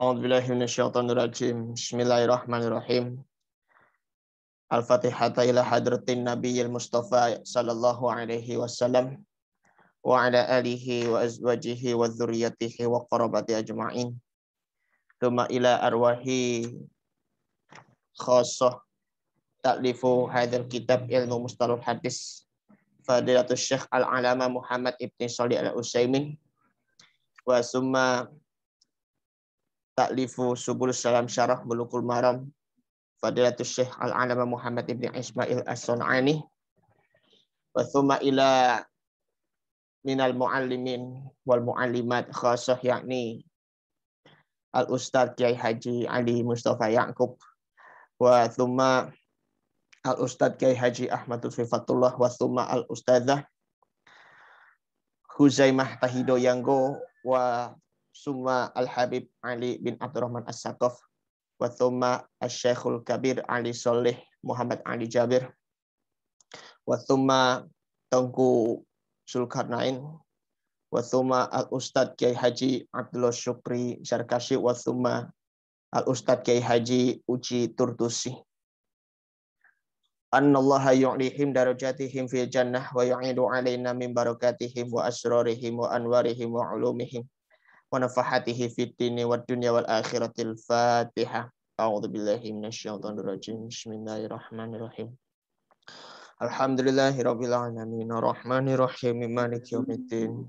أعوذ بالله من الشيطان الرجيم بسم الله الرحمن الرحيم الفاتحة إلى حضرة النبي المصطفى صلى الله عليه وسلم وعلى آله وأزواجه وذريته وقربته أجمعين ثم إلى أرواح خاصة تألف هذا الكتاب علم مصطلح الحديث فضيلة الشيخ العلامة محمد ابن صالح الأسيمين wa summa taklifu subul salam syarah bulukul maram fadilatul syekh al-alama Muhammad ibn Ismail as-Sun'ani wa summa ila minal muallimin wal muallimat khasah yakni al ustadz Kiai Haji Ali Mustafa Yakub wa thumma al ustadz Kiai Haji Ahmad Fifatullah wa thumma al ustadzah Huzaimah Tahido Yanggo wa summa Al-Habib Ali bin Abdurrahman As-Sakof wa thumma Al-Syekhul Kabir Ali Soleh Muhammad Ali Jabir wa thumma Tengku Sulkarnain wa thumma al ustad Kiai Haji Abdullah Syukri syarqashi, wa thumma al ustad Kiai Haji uci Turtusi annallaha yu'lihim darajatihim fil jannah wa yu'idu alaina min barakatihim wa asrarihim wa anwarihim wa ulumihim wa nafahatihi fid dini wad dunya wal akhiratil fatihah a'udzu billahi minasyaitonir rajim bismillahirrahmanirrahim alhamdulillahi rabbil alamin arrahmanirrahim maliki yaumiddin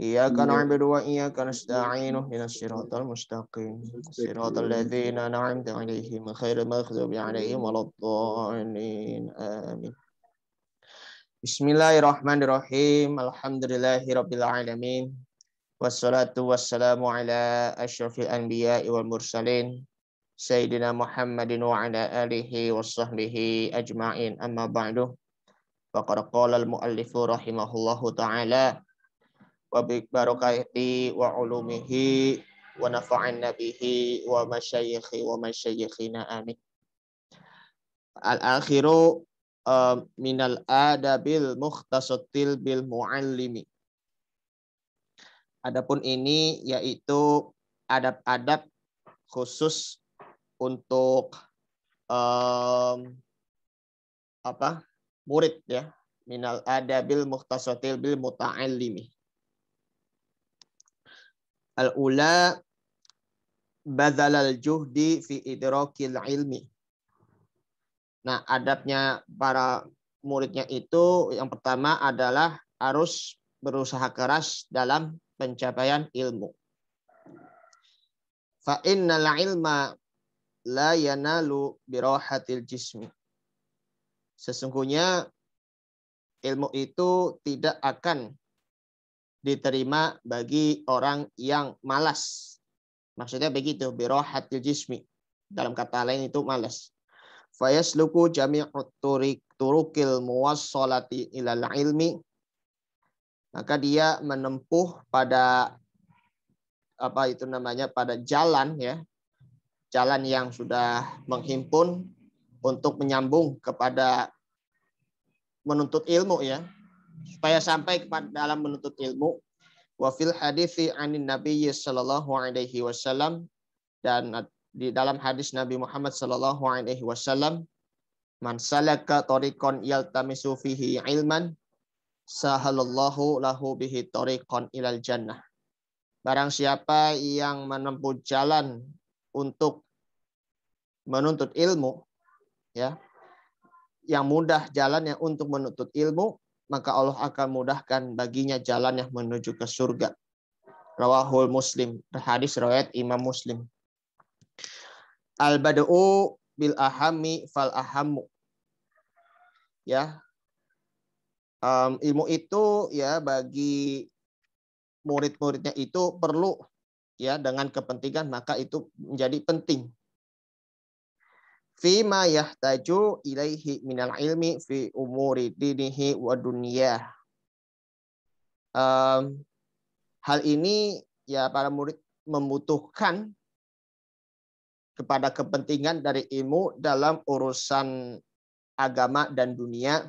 إياك نعبد وإياك نستعين اهدنا الصراط المستقيم صراط الذين نعمت عليهم غير المغضوب عليهم ولا الضالين آمين بسم الله الرحمن الرحيم الحمد لله رب العالمين والصلاة والسلام على أشرف الأنبياء والمرسلين سيدنا محمد وعلى آله وصحبه أجمعين أما بعد فقد قال المؤلف رحمه الله تعالى wa bi barakati wa ulumihi wa nafa'anna bihi wa masyayikhi wa masyayikhina amin. Al-akhiru uh, minal adabil mukhtasatil bil muallimi. Adapun ini yaitu adab-adab khusus untuk um, apa murid ya minal adabil muhtasatil bil muta'allimi Al-ula badalal juhdi fi idrakil ilmi. Nah, adabnya para muridnya itu yang pertama adalah harus berusaha keras dalam pencapaian ilmu. Fa innal ilma la yanalu birahatil jismi. Sesungguhnya ilmu itu tidak akan diterima bagi orang yang malas. Maksudnya begitu, birohatil jismi. Dalam kata lain itu malas. Fayasluku jami'ut turik turukil muwassolati ilal ilmi. Maka dia menempuh pada apa itu namanya pada jalan ya jalan yang sudah menghimpun untuk menyambung kepada menuntut ilmu ya supaya sampai kepada dalam menuntut ilmu wa fil hadithi anin nabiyyi sallallahu alaihi wasallam dan di dalam hadis Nabi Muhammad sallallahu alaihi wasallam man salaka tariqan yaltamisu fihi ilman sahalallahu lahu bihi tariqan ilal jannah barang siapa yang menempuh jalan untuk menuntut ilmu ya yang mudah jalannya untuk menuntut ilmu maka Allah akan mudahkan baginya jalan yang menuju ke surga. Rawahul Muslim, hadis riwayat Imam Muslim. al badu bil ahami fal ahamu. Ya. Um, ilmu itu ya bagi murid-muridnya itu perlu ya dengan kepentingan maka itu menjadi penting fima yahtaju ilaihi minal ilmi fi umuri dinihi wa dunia. Um, hal ini ya para murid membutuhkan kepada kepentingan dari ilmu dalam urusan agama dan dunia.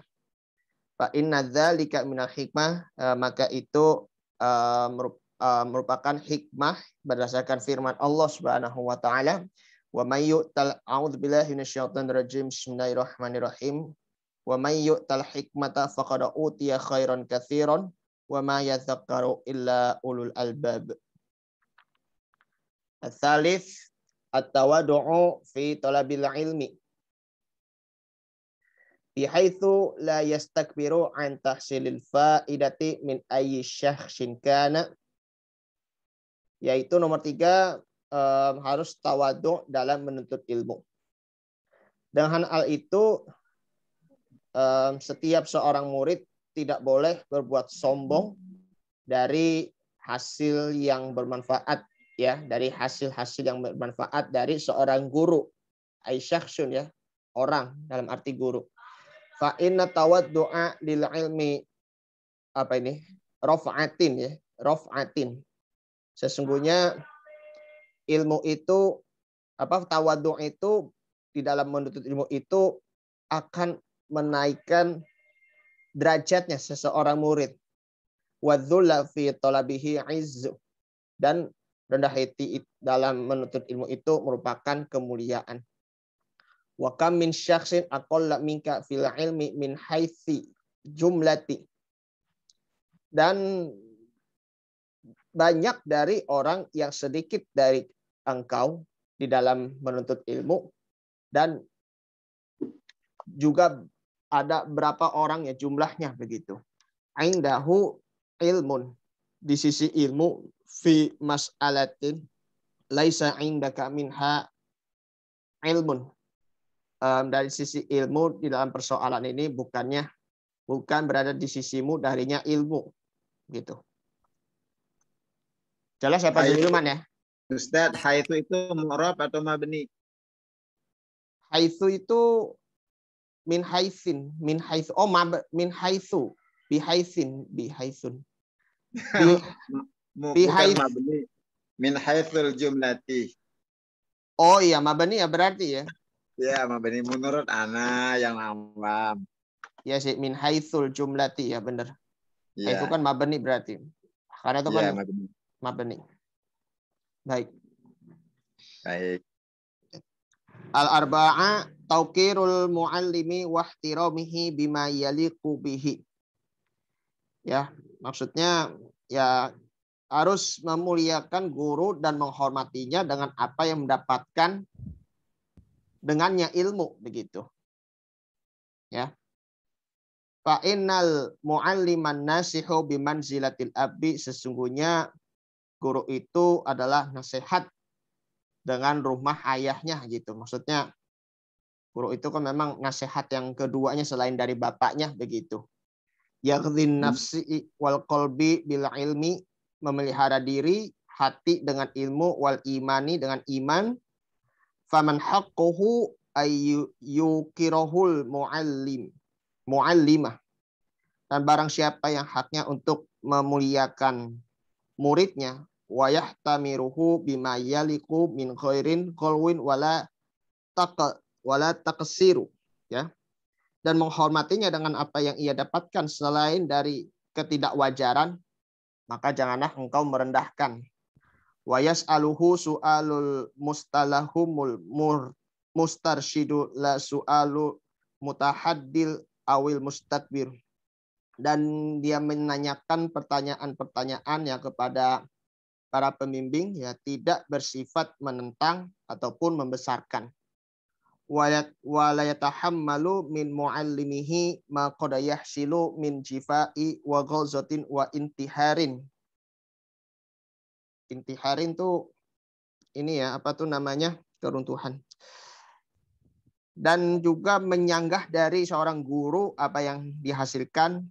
Fa inna dzalika minal hikmah, e, maka itu e, e, merupakan hikmah berdasarkan firman Allah Subhanahu wa taala ومن يؤتل أعوذ بالله من الشيطان الرجيم بسم الله الرحمن الرحيم ومن يؤتل حكمة فقد أوتي خيرا كثيرا وما يذكر إلا أولو الألباب الثالث التواضع في طلب العلم بحيث لا يستكبر عن تحصيل الفائدة من أي شخص كان yaitu nomor tiga um, harus tawadu dalam menuntut ilmu. Dengan hal itu um, setiap seorang murid tidak boleh berbuat sombong dari hasil yang bermanfaat ya dari hasil-hasil yang bermanfaat dari seorang guru aisyakhsun ya orang dalam arti guru fa inna tawaddu'a lil ilmi apa ini Rofatin ya rofatin. sesungguhnya ilmu itu apa tawadhu itu di dalam menuntut ilmu itu akan menaikkan derajatnya seseorang murid. Wadzulla fi talabihi izzu. Dan rendah hati dalam menuntut ilmu itu merupakan kemuliaan. Wa kam min syakhsin aqalla minka fil ilmi min haitsi jumlati. Dan banyak dari orang yang sedikit dari engkau di dalam menuntut ilmu dan juga ada berapa orang ya jumlahnya begitu. Aindahu ilmun di sisi ilmu fi mas'alatin laisa indaka minha ilmun. Um, dari sisi ilmu di dalam persoalan ini bukannya bukan berada di sisimu darinya ilmu gitu. Jelas apa Hilman ya? Ustaz, haitsu itu mu'rab atau mabni? Haitsu itu min haisin, min hais oh mab, min haitsu, bi haisin, bi haisun. Bi, bi mabni. Min haitsul jumlati. Oh iya, mabni ya berarti ya. Iya, mabni menurut ana yang awam. Ya sih, min haitsul jumlati ya benar. Ya. Itu kan mabni berarti. Karena itu iya, kan ya, mabni. mabni. Baik. Baik. Al-arba'a taukirul muallimi wa ihtiramihi bima yaliqu bihi. Ya, maksudnya ya harus memuliakan guru dan menghormatinya dengan apa yang mendapatkan dengannya ilmu begitu. Ya. Fa innal muallimannasihu bimanzilatil abi sesungguhnya guru itu adalah nasihat dengan rumah ayahnya gitu. Maksudnya guru itu kan memang nasihat yang keduanya selain dari bapaknya begitu. Yaghdhin hmm. nafsi wal kolbi bila ilmi memelihara diri hati dengan ilmu wal imani dengan iman faman haqqahu ayyukirahul muallim muallimah dan barang siapa yang haknya untuk memuliakan muridnya wayah tamiruhu bima yaliku min khairin kolwin wala tak wala takesiru ya dan menghormatinya dengan apa yang ia dapatkan selain dari ketidakwajaran maka janganlah engkau merendahkan wayas aluhu sualul mustalahumul mur mustarsyidu la sualu mutahadil awil mustakbir dan dia menanyakan pertanyaan-pertanyaan ya kepada para pembimbing ya tidak bersifat menentang ataupun membesarkan. Walayatahammalu min muallimihi ma qadayahsilu min jifai wa ghazatin wa intiharin. Intiharin tuh ini ya apa tuh namanya keruntuhan dan juga menyanggah dari seorang guru apa yang dihasilkan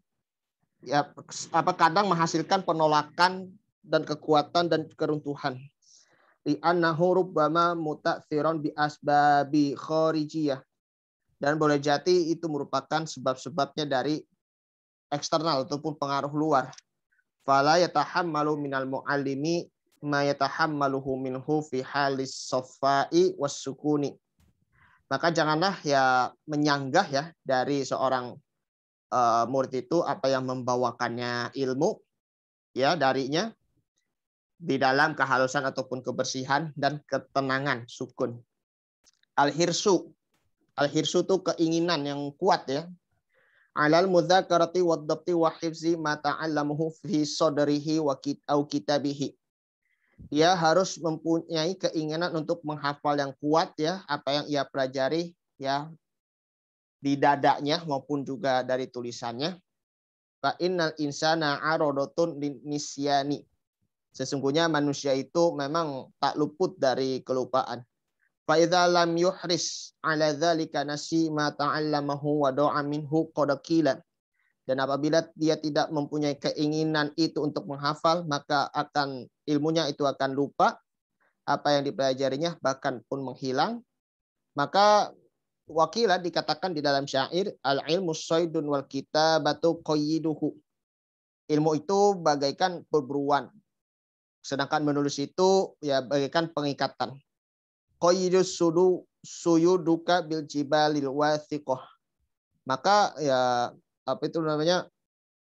ya apa kadang menghasilkan penolakan dan kekuatan dan keruntuhan. Li'annahu rubbama muta'thiron bi asbabi khorijiyah. Dan boleh jadi itu merupakan sebab-sebabnya dari eksternal ataupun pengaruh luar. Fala yatahammalu minal mu'allimi ma yatahammaluhu minhu fi halis sofai was sukuni. Maka janganlah ya menyanggah ya dari seorang Eh, murid itu apa yang membawakannya ilmu ya darinya di dalam kehalusan ataupun kebersihan dan ketenangan sukun. Al-hirsu. Al-hirsu itu keinginan yang kuat ya. Alal mudzakarati wa dhabti wa hifzi ma ta'allamuhu fi sadrihi wa kitabihi. Ia harus mempunyai keinginan untuk menghafal yang kuat ya, apa yang ia pelajari ya, di dadanya maupun juga dari tulisannya. Fa innal insana aradotun nisyani. Sesungguhnya manusia itu memang tak luput dari kelupaan. Fa idza lam yuhris ala dzalika nasi ma ta'allamahu wa doa minhu qad dan apabila dia tidak mempunyai keinginan itu untuk menghafal, maka akan ilmunya itu akan lupa apa yang dipelajarinya bahkan pun menghilang. Maka wakilah dikatakan di dalam syair al ilmu soidun wal kita batu koyiduhu Ilmu itu bagaikan perburuan. Sedangkan menulis itu ya bagaikan pengikatan. Qayyidus sudu duka bil jibalil wathiqah. Maka ya apa itu namanya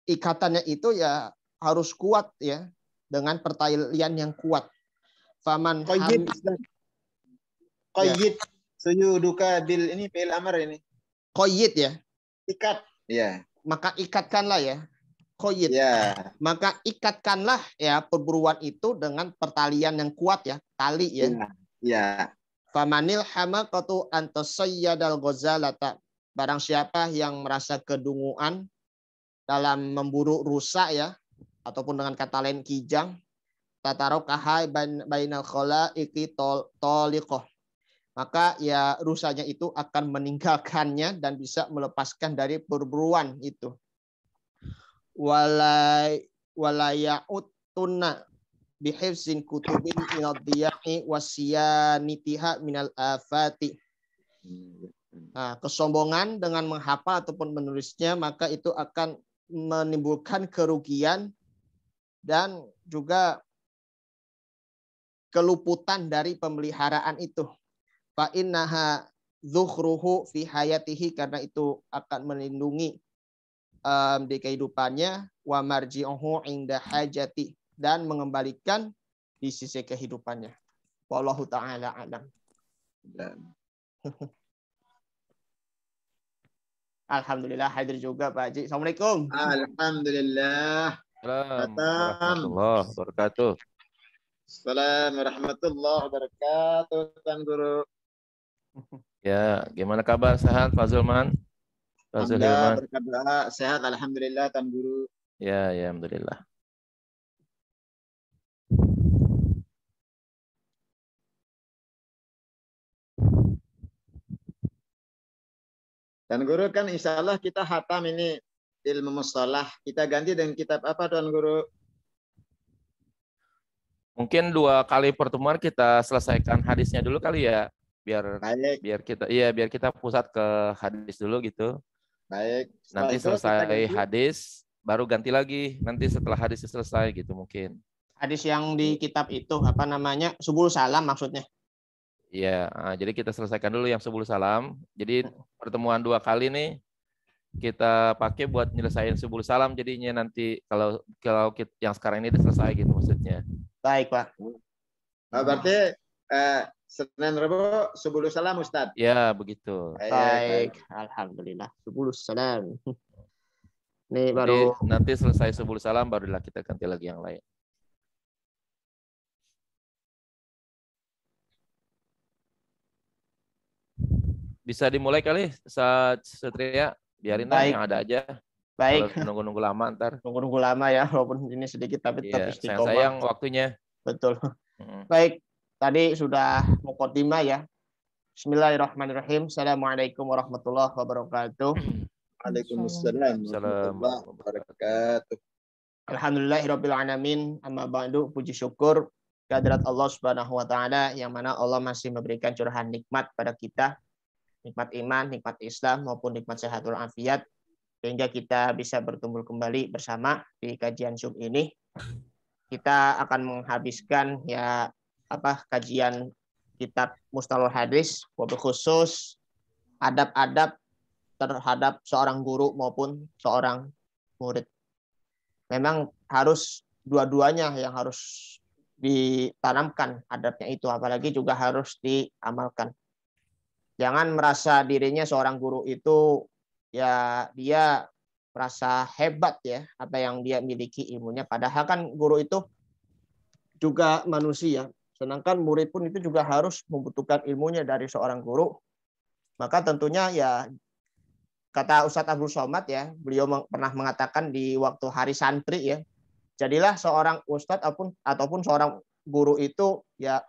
ikatannya itu ya harus kuat ya dengan pertalian yang kuat. Faman Qayyid. koyid Ya duka bil ini fi'il amr ini. Koyit ya. Ikat. Ya. Maka ikatkanlah ya. Koyit. Ya. Maka ikatkanlah ya perburuan itu dengan pertalian yang kuat ya. Tali ya. Ya. ya. Famanil hamakatu antasayyadal ghazalata. Barang siapa yang merasa kedunguan dalam memburu rusa ya ataupun dengan kata lain kijang tataro kahai bainal khala iki tol maka ya rusanya itu akan meninggalkannya dan bisa melepaskan dari perburuan itu. bihifzin kutubin minal diyahi wasiyanitiha minal afati. Hmm. Nah, kesombongan dengan menghafal ataupun menulisnya maka itu akan menimbulkan kerugian dan juga keluputan dari pemeliharaan itu fa innaha zukhruhu fi hayatihi karena itu akan melindungi um, di kehidupannya wa marji'uhu inda hajati dan mengembalikan di sisi kehidupannya. Wallahu taala alam. Dan. Alhamdulillah hadir juga Pak Haji. Assalamualaikum. Alhamdulillah. Assalamualaikum warahmatullahi wabarakatuh. Assalamualaikum warahmatullahi wabarakatuh. Guru. Ya, gimana kabar? Sehat, Pak Zulman? Pak Zulman. sehat, Alhamdulillah, Tan Guru. Ya, ya, Alhamdulillah. Tuan Guru kan insya Allah kita hatam ini ilmu mustalah. Kita ganti dengan kitab apa Tuan Guru? Mungkin dua kali pertemuan kita selesaikan hadisnya dulu kali ya biar Baik. biar kita iya biar kita pusat ke hadis dulu gitu. Baik. Setelah nanti selesai hadis baru ganti lagi nanti setelah hadis selesai gitu mungkin. Hadis yang di kitab itu apa namanya? subuh salam maksudnya. Iya, ah, jadi kita selesaikan dulu yang subuh salam. Jadi hmm. pertemuan dua kali nih kita pakai buat nyelesain subuh salam jadinya nanti kalau kalau yang sekarang ini selesai gitu maksudnya. Baik, Pak. Nah, berarti eh, Senin Rebo sebelum salam Ustaz. Ya, begitu. Baik, alhamdulillah. Sebelum salam. Nih baru nanti, nanti selesai sebelum salam barulah kita ganti lagi yang lain. Bisa dimulai kali saat Satria, biarin Baik. yang ada aja. Baik. Nunggu-nunggu lama ntar. Nunggu-nunggu lama ya, walaupun ini sedikit tapi yeah, tetap iya, istiqomah. Sayang, sayang waktunya. Betul. Hmm. Baik, Tadi sudah mukotima ya. Bismillahirrahmanirrahim. Assalamualaikum warahmatullahi wabarakatuh. Hmm. Waalaikumsalam warahmatullahi wabarakatuh. Alhamdulillahirrabbilalamin. Amma ba'du. Puji syukur kehadirat Allah Subhanahu wa taala yang mana Allah masih memberikan curahan nikmat pada kita, nikmat iman, nikmat Islam maupun nikmat sehat walafiat sehingga kita bisa bertumbuh kembali bersama di kajian Zoom ini. Kita akan menghabiskan ya apa kajian kitab Mustalul Hadis, wabil khusus adab-adab terhadap seorang guru maupun seorang murid. Memang harus dua-duanya yang harus ditanamkan adabnya itu, apalagi juga harus diamalkan. Jangan merasa dirinya seorang guru itu ya dia merasa hebat ya apa yang dia miliki ilmunya padahal kan guru itu juga manusia Sedangkan murid pun itu juga harus membutuhkan ilmunya dari seorang guru. Maka tentunya ya kata Ustadz Abdul Somad ya, beliau pernah mengatakan di waktu hari santri ya, jadilah seorang ustadz ataupun ataupun seorang guru itu ya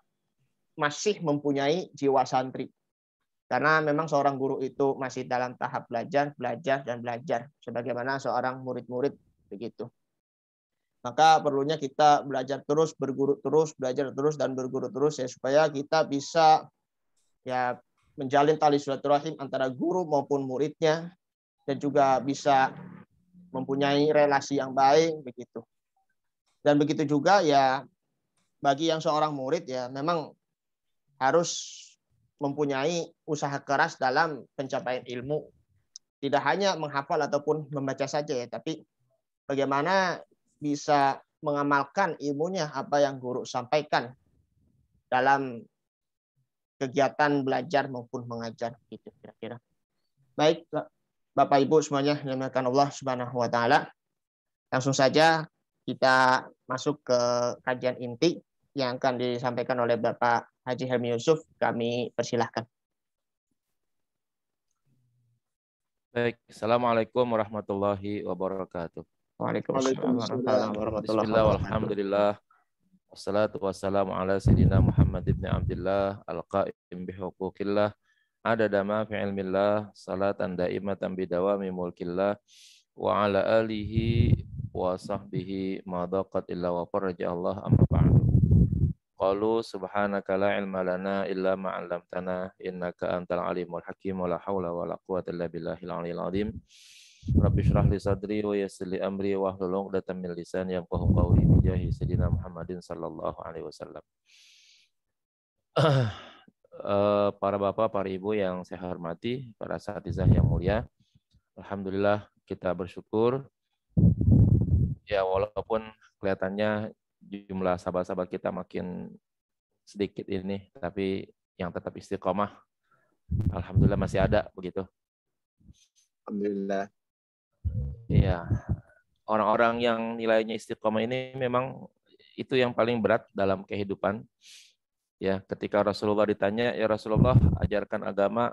masih mempunyai jiwa santri. Karena memang seorang guru itu masih dalam tahap belajar, belajar, dan belajar. Sebagaimana seorang murid-murid begitu maka perlunya kita belajar terus, berguru terus, belajar terus dan berguru terus ya supaya kita bisa ya menjalin tali silaturahim antara guru maupun muridnya dan juga bisa mempunyai relasi yang baik begitu. Dan begitu juga ya bagi yang seorang murid ya memang harus mempunyai usaha keras dalam pencapaian ilmu. Tidak hanya menghafal ataupun membaca saja ya, tapi bagaimana bisa mengamalkan ilmunya apa yang guru sampaikan dalam kegiatan belajar maupun mengajar gitu kira-kira. Baik Bapak Ibu semuanya dimuliakan Allah Subhanahu wa taala. Langsung saja kita masuk ke kajian inti yang akan disampaikan oleh Bapak Haji Helmi Yusuf. Kami persilahkan. Baik, Assalamualaikum warahmatullahi wabarakatuh. Waalaikumsalam warahmatullahi wabarakatuh. Wassalatu wassalamu ala Muhammad ibn Abdullah al-qa'im fi ilmillah salatan daimatan bidawami mulkillah ilma lana illa ma alimul hakim wa la wa Rabbi syrah li sadri wa yassir li amri wa hlul 'uqdatam min lisani yafqahu qawli bijahi sayyidina Muhammadin sallallahu alaihi wasallam. Eh, para bapak, para ibu yang saya hormati, para sahatizah yang mulia, alhamdulillah kita bersyukur ya walaupun kelihatannya jumlah sahabat-sahabat kita makin sedikit ini, tapi yang tetap istiqomah, alhamdulillah masih ada begitu. Alhamdulillah. Iya. Orang-orang yang nilainya istiqomah ini memang itu yang paling berat dalam kehidupan. Ya, ketika Rasulullah ditanya, "Ya Rasulullah, ajarkan agama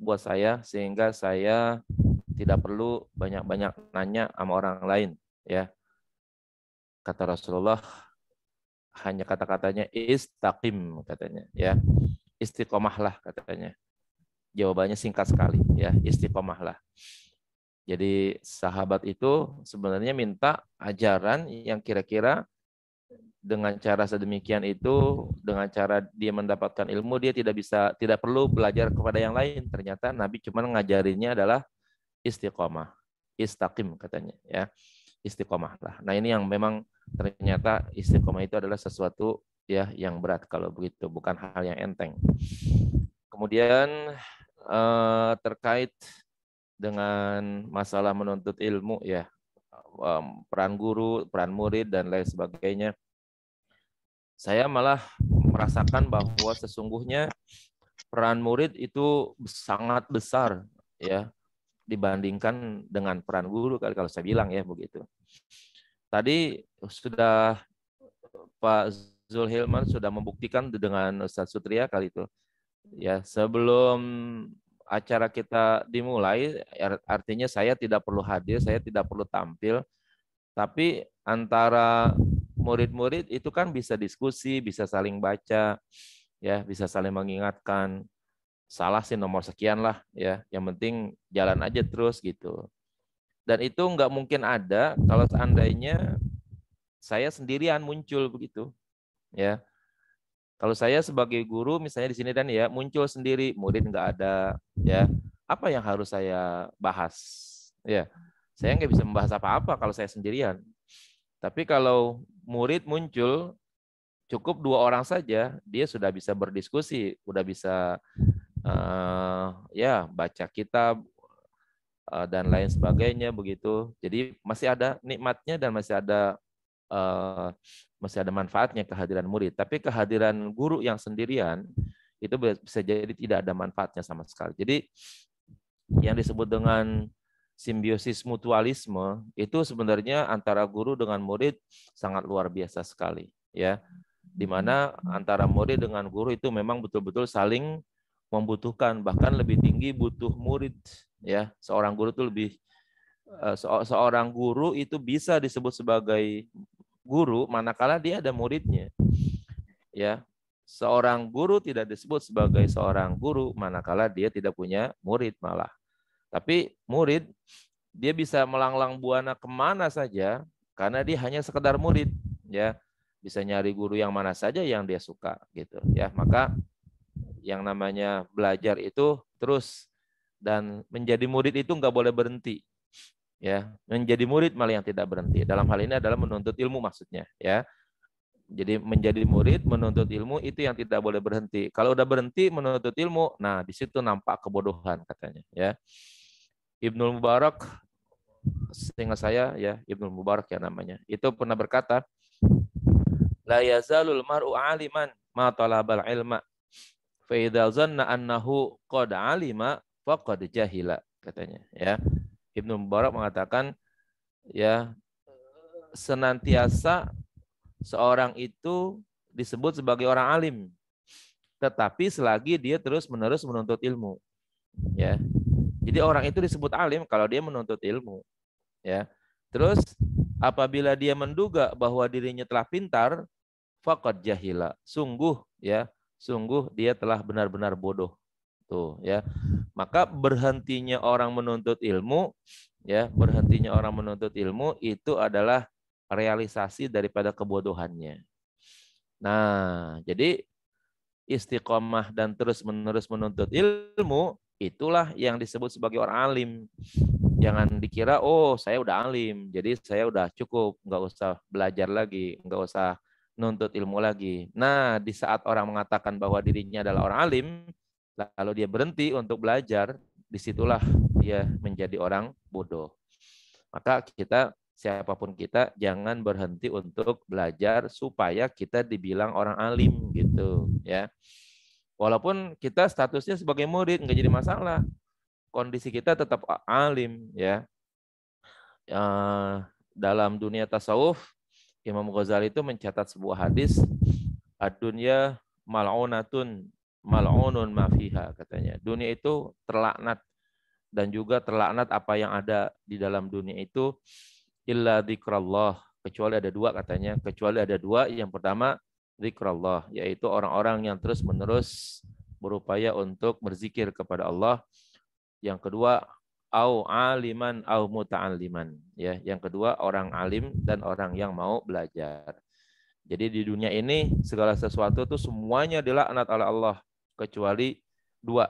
buat saya sehingga saya tidak perlu banyak-banyak nanya sama orang lain." Ya. Kata Rasulullah hanya kata-katanya istaqim katanya, ya. Istiqomahlah katanya. Jawabannya singkat sekali, ya, istiqomahlah. Jadi sahabat itu sebenarnya minta ajaran yang kira-kira dengan cara sedemikian itu, dengan cara dia mendapatkan ilmu, dia tidak bisa, tidak perlu belajar kepada yang lain. Ternyata Nabi cuma ngajarinnya adalah istiqomah, istakim katanya, ya istiqomah lah. Nah ini yang memang ternyata istiqomah itu adalah sesuatu ya yang berat kalau begitu, bukan hal yang enteng. Kemudian eh, terkait dengan masalah menuntut ilmu ya peran guru, peran murid dan lain sebagainya. Saya malah merasakan bahwa sesungguhnya peran murid itu sangat besar ya dibandingkan dengan peran guru kalau saya bilang ya begitu. Tadi sudah Pak Hilman sudah membuktikan dengan Ustaz Sutria kali itu. Ya, sebelum acara kita dimulai, artinya saya tidak perlu hadir, saya tidak perlu tampil, tapi antara murid-murid itu kan bisa diskusi, bisa saling baca, ya, bisa saling mengingatkan. Salah sih nomor sekian lah, ya. Yang penting jalan aja terus gitu. Dan itu nggak mungkin ada kalau seandainya saya sendirian muncul begitu, ya. Kalau saya sebagai guru misalnya di sini dan ya muncul sendiri murid nggak ada ya apa yang harus saya bahas ya saya nggak bisa membahas apa-apa kalau saya sendirian tapi kalau murid muncul cukup dua orang saja dia sudah bisa berdiskusi sudah bisa uh, ya baca kitab uh, dan lain sebagainya begitu jadi masih ada nikmatnya dan masih ada Eh, masih ada manfaatnya kehadiran murid. Tapi kehadiran guru yang sendirian itu bisa jadi tidak ada manfaatnya sama sekali. Jadi yang disebut dengan simbiosis mutualisme itu sebenarnya antara guru dengan murid sangat luar biasa sekali ya di mana antara murid dengan guru itu memang betul-betul saling membutuhkan bahkan lebih tinggi butuh murid ya seorang guru itu lebih eh, seorang guru itu bisa disebut sebagai guru manakala dia ada muridnya. Ya. Seorang guru tidak disebut sebagai seorang guru manakala dia tidak punya murid malah. Tapi murid dia bisa melanglang buana kemana saja karena dia hanya sekedar murid ya bisa nyari guru yang mana saja yang dia suka gitu ya maka yang namanya belajar itu terus dan menjadi murid itu nggak boleh berhenti ya menjadi murid malah yang tidak berhenti dalam hal ini adalah menuntut ilmu maksudnya ya jadi menjadi murid menuntut ilmu itu yang tidak boleh berhenti kalau udah berhenti menuntut ilmu nah di situ nampak kebodohan katanya ya Ibnu Mubarak seingat saya ya Ibnu Mubarak ya namanya itu pernah berkata la yazalul mar'u aliman ma talabal ilma fa idza zanna annahu qad alima faqad jahila katanya ya Ibnu Mubarak mengatakan ya senantiasa seorang itu disebut sebagai orang alim tetapi selagi dia terus-menerus menuntut ilmu ya jadi orang itu disebut alim kalau dia menuntut ilmu ya terus apabila dia menduga bahwa dirinya telah pintar faqad jahila sungguh ya sungguh dia telah benar-benar bodoh itu ya. Maka berhentinya orang menuntut ilmu, ya, berhentinya orang menuntut ilmu itu adalah realisasi daripada kebodohannya. Nah, jadi istiqomah dan terus-menerus menuntut ilmu itulah yang disebut sebagai orang alim. Jangan dikira oh saya udah alim, jadi saya udah cukup, nggak usah belajar lagi, nggak usah nuntut ilmu lagi. Nah, di saat orang mengatakan bahwa dirinya adalah orang alim, kalau dia berhenti untuk belajar, disitulah dia menjadi orang bodoh. Maka kita, siapapun kita, jangan berhenti untuk belajar supaya kita dibilang orang alim gitu ya. Walaupun kita statusnya sebagai murid nggak jadi masalah, kondisi kita tetap alim ya. Eh, dalam dunia tasawuf, Imam Ghazali itu mencatat sebuah hadis, ad malau natun mal'unun ma fiha katanya. Dunia itu terlaknat dan juga terlaknat apa yang ada di dalam dunia itu illa dzikrullah kecuali ada dua katanya, kecuali ada dua. Yang pertama dzikrullah yaitu orang-orang yang terus-menerus berupaya untuk berzikir kepada Allah. Yang kedua au aliman au muta'alliman ya yang kedua orang alim dan orang yang mau belajar jadi di dunia ini segala sesuatu itu semuanya adalah oleh Allah kecuali dua.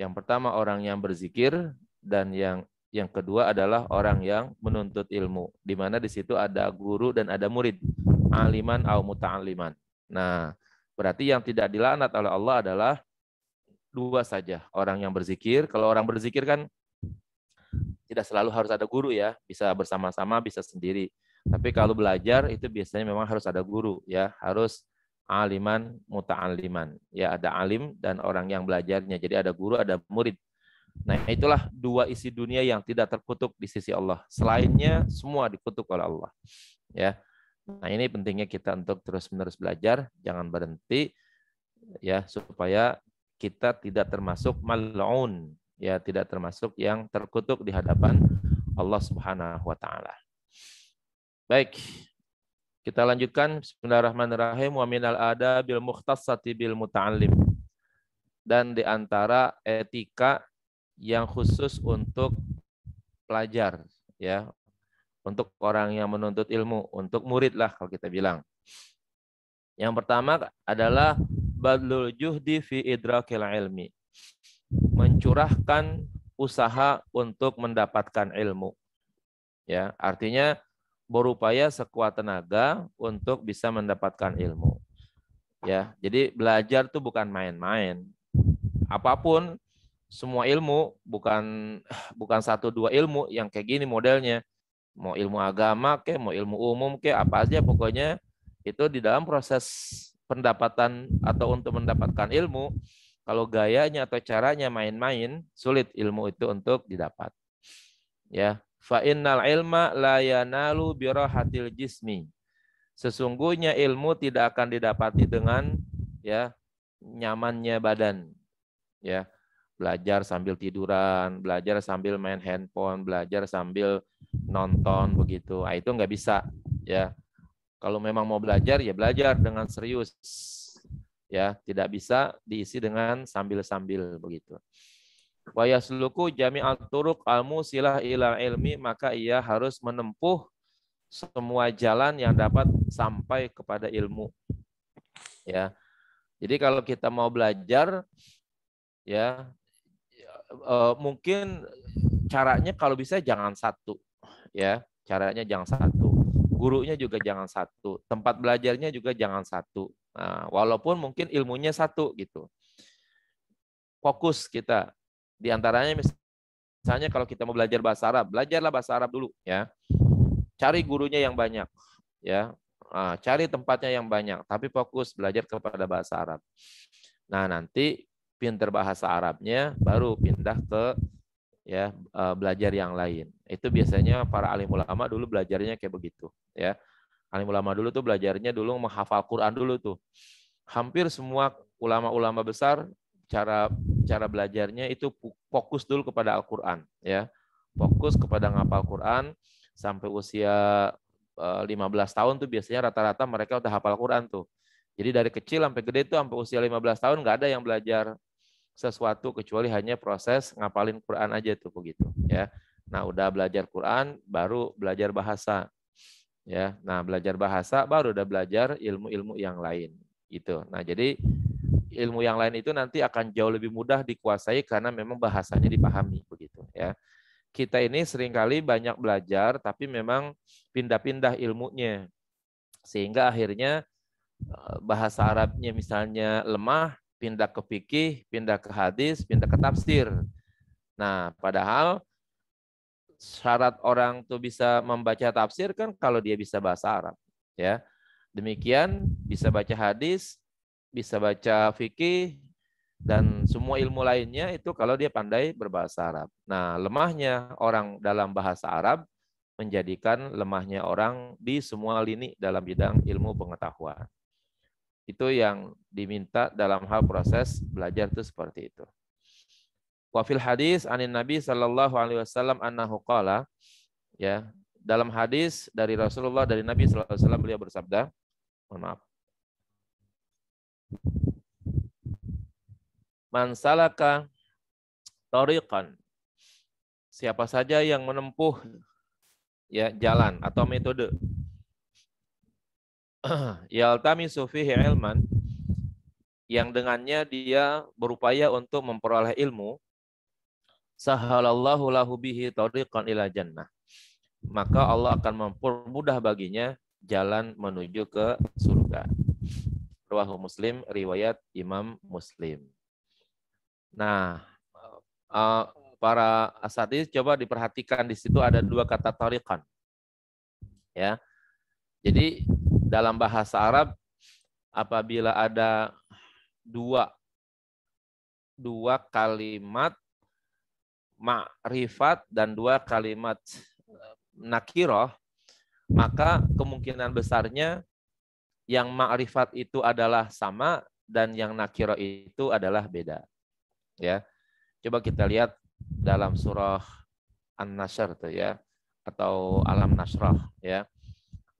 Yang pertama orang yang berzikir dan yang yang kedua adalah orang yang menuntut ilmu, di mana di situ ada guru dan ada murid, aliman au muta'aliman. Nah, berarti yang tidak dilaknat oleh Allah adalah dua saja, orang yang berzikir. Kalau orang berzikir kan tidak selalu harus ada guru ya, bisa bersama-sama, bisa sendiri. Tapi kalau belajar itu biasanya memang harus ada guru ya, harus aliman muta'aliman. Ya ada alim dan orang yang belajarnya. Jadi ada guru, ada murid. Nah itulah dua isi dunia yang tidak terkutuk di sisi Allah. Selainnya semua dikutuk oleh Allah. Ya. Nah ini pentingnya kita untuk terus-menerus belajar, jangan berhenti ya supaya kita tidak termasuk mal'un ya tidak termasuk yang terkutuk di hadapan Allah Subhanahu wa taala. Baik, kita lanjutkan Bismillahirrahmanirrahim wa minal adabil mukhtasati bil muta'allim. Dan di antara etika yang khusus untuk pelajar ya, untuk orang yang menuntut ilmu, untuk murid lah kalau kita bilang. Yang pertama adalah badlul juhdi fi idrakil ilmi. Mencurahkan usaha untuk mendapatkan ilmu. Ya, artinya berupaya sekuat tenaga untuk bisa mendapatkan ilmu. Ya, jadi belajar tuh bukan main-main. Apapun semua ilmu bukan bukan satu dua ilmu yang kayak gini modelnya. Mau ilmu agama ke, mau ilmu umum ke, apa aja pokoknya itu di dalam proses pendapatan atau untuk mendapatkan ilmu kalau gayanya atau caranya main-main sulit ilmu itu untuk didapat. Ya, Fa innal ilma la yanalu birahatil jismi. Sesungguhnya ilmu tidak akan didapati dengan ya nyamannya badan. Ya. Belajar sambil tiduran, belajar sambil main handphone, belajar sambil nonton begitu. Nah, itu nggak bisa ya. Kalau memang mau belajar ya belajar dengan serius. Ya, tidak bisa diisi dengan sambil-sambil begitu wa yasluku jami'at turuq al-musilah ila ilmi maka ia harus menempuh semua jalan yang dapat sampai kepada ilmu. Ya. Jadi kalau kita mau belajar ya e, mungkin caranya kalau bisa jangan satu ya, caranya jangan satu. Gurunya juga jangan satu, tempat belajarnya juga jangan satu. Nah, walaupun mungkin ilmunya satu gitu. Fokus kita di antaranya misalnya kalau kita mau belajar bahasa Arab, belajarlah bahasa Arab dulu ya. Cari gurunya yang banyak ya. Nah, cari tempatnya yang banyak, tapi fokus belajar kepada bahasa Arab. Nah, nanti pinter bahasa Arabnya baru pindah ke ya e, belajar yang lain. Itu biasanya para alim ulama dulu belajarnya kayak begitu, ya. Alim ulama dulu tuh belajarnya dulu menghafal Quran dulu tuh. Hampir semua ulama-ulama besar cara cara belajarnya itu fokus dulu kepada Al-Qur'an ya. Fokus kepada ngapal Quran sampai usia 15 eh, tahun tuh biasanya rata-rata mereka udah hafal Quran tuh. Jadi dari kecil sampai gede tuh sampai usia 15 tahun nggak ada yang belajar sesuatu kecuali hanya proses ngapalin Quran aja tuh begitu ya. Nah, udah belajar Quran baru belajar bahasa. Ya. Nah, belajar bahasa baru udah belajar ilmu-ilmu yang lain gitu. Nah, jadi ilmu yang lain itu nanti akan jauh lebih mudah dikuasai karena memang bahasanya dipahami begitu ya. Kita ini seringkali banyak belajar tapi memang pindah-pindah ilmunya. Sehingga akhirnya eh, bahasa Arabnya misalnya lemah, pindah ke fikih, pindah ke hadis, pindah ke tafsir. Nah, padahal syarat orang tuh bisa membaca tafsir kan kalau dia bisa bahasa Arab, ya. Demikian bisa baca hadis, bisa baca fikih dan semua ilmu lainnya itu kalau dia pandai berbahasa Arab. Nah, lemahnya orang dalam bahasa Arab menjadikan lemahnya orang di semua lini dalam bidang ilmu pengetahuan. Itu yang diminta dalam hal proses belajar itu seperti itu. Wa fil hadis anin Nabi sallallahu alaihi wasallam annahu qala ya, dalam hadis dari Rasulullah dari Nabi sallallahu alaihi wasallam beliau bersabda, mohon maaf. Man salaka tariqan. Siapa saja yang menempuh ya jalan atau metode yaltami fihi ilman yang dengannya dia berupaya untuk memperoleh ilmu sahalallahu lahu bihi tariqan ila jannah maka Allah akan mempermudah baginya jalan menuju ke surga. Ruahu Muslim, riwayat Imam Muslim. Nah, eh, para asadis coba diperhatikan di situ ada dua kata tarikan. Ya. Jadi dalam bahasa Arab apabila ada dua dua kalimat ma'rifat dan dua kalimat eh, nakiroh, maka kemungkinan besarnya yang ma'rifat itu adalah sama dan yang nakiro itu adalah beda. Ya. Coba kita lihat dalam surah An-Nasr tuh ya atau Alam Nasrah ya.